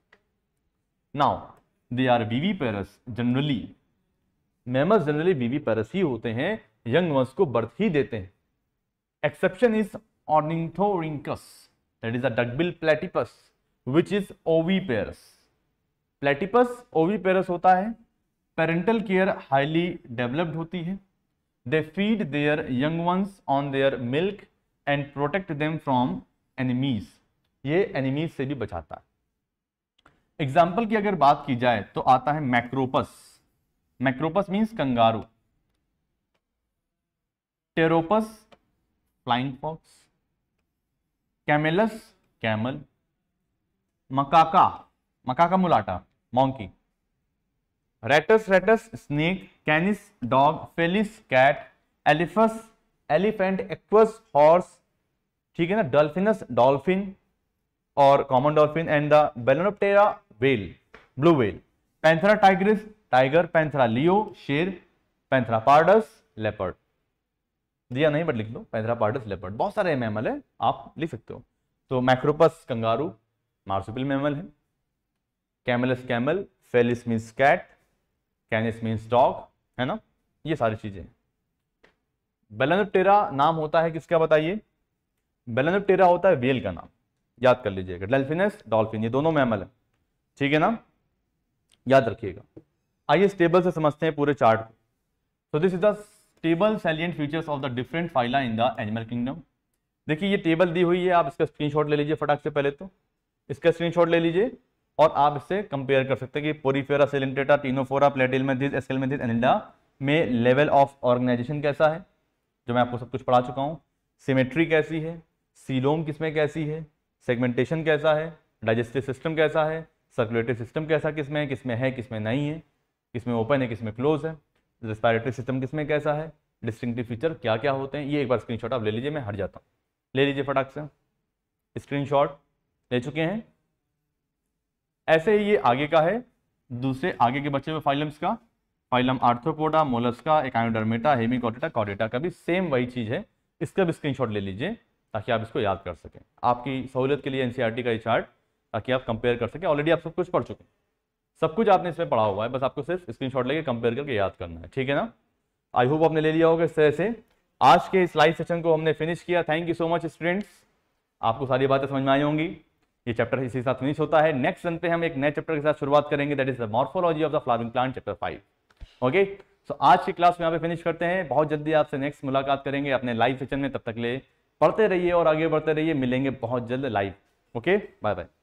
नाउ दे आर बीवी पेरस जनरली मेमस जनरली बीवी पेरस ही होते हैं यंग वंस को बर्थ ही देते हैं exception is Ornithorhynchus that is a duckbill platypus which is oviparous platypus ओवी पेरस होता है पेरेंटल केयर हाईली डेवलप्ड होती है they feed their young ones on their milk and protect them from enemies ये enemies से भी बचाता है एग्जाम्पल की अगर बात की जाए तो आता है Macropus Macropus means kangaroo Pteropus flying fox Camelus camel Macaca Macaca mulatta monkey Rattus rattus snake Canis dog Felis cat Elephas elephant Equus horse ठीक है ना डॉल्फिनस डॉल्फिन और common dolphin and the Balaenoptera whale blue whale Panthera tigris tiger Panthera leo शेर Panthera pardus leopard दिया नहीं but लिख लो Panthera pardus leopard बहुत सारे मैमल है आप लिख सकते हो तो मैक्रोपस कंगारू मार्सुपिल मैमल है Camelus camel Felis means cat Canis means dog है ना ये सारी चीजें बेलनपटेरा नाम होता है किसका बताइए बेलनपटेरा होता है वेल का नाम याद कर लीजिएगा डेल्फिनस डॉल्फिन ये दोनों मैमल है ठीक है ना याद रखिएगा आइए इस टेबल से समझते हैं पूरे चार्ट को so this is the salient features of the different phyla in the animal kingdom देखिए ये टेबल दी हुई है आप इसका स्क्रीनशॉट ले लीजिए फटाक से पहले तो इसका स्क्रीनशॉट ले लीजिए और आप इससे कंपेयर कर सकते हैं कि पोरीफेरा सिलेंटेटा टीनोफोरा प्लेटिल में दिस एस्केल में एनिडा में लेवल ऑफ ऑर्गेनाइजेशन कैसा है जो मैं आपको सब कुछ पढ़ा चुका हूँ सिमेट्री कैसी है सीलोम किसमें कैसी है सेगमेंटेशन कैसा है डाइजेस्टिव सिस्टम कैसा है सर्कुलेटरी सिस्टम कैसा किसमें है किसमें है किसमें नहीं है किसमें ओपन है किसमें क्लोज है रिस्पायरेटरी सिस्टम किसमें कैसा है डिस्टिंगटिव फीचर क्या क्या होते हैं ये एक बार स्क्रीनशॉट आप ले लीजिए मैं हट जाता हूँ ले लीजिए फटाक से स्क्रीनशॉट ले चुके हैं ऐसे ही ये आगे का है दूसरे आगे के बच्चे में फाइलम्स का phylum Arthropoda Mollusca Echinodermata Hemichordata कॉडेटा का भी सेम वही चीज़ है इसका भी स्क्रीनशॉट ले लीजिए ताकि आप इसको याद कर सकें आपकी सहूलियत के लिए एनसीईआरटी e का ये चार्ट ताकि आप कंपेयर कर सकें ऑलरेडी आप सब कुछ पढ़ चुके हैं सब कुछ आपने इसमें पढ़ा हुआ है बस आपको सिर्फ स्क्रीन लेके कंपेयर करके याद करना है ठीक है ना आई होप आपने ले लिया होगा इस तरह से आज के इस लाइव सेशन को हमने फिनिश किया thank you so much students आपको सारी बातें समझ में आई होंगी ये चैप्टर इसी साथ फिनिश होता है नेक्स्ट रन पे हम एक नए चैप्टर के साथ शुरुआत करेंगे that is the morphology of the flowering plant chapter five okay so आज की क्लास में यहाँ पे फिनिश करते हैं बहुत जल्दी आपसे नेक्स्ट मुलाकात करेंगे अपने लाइव सेशन में तब तक ले पढ़ते रहिए और आगे बढ़ते रहिए मिलेंगे बहुत जल्द लाइव ओके बाय बाय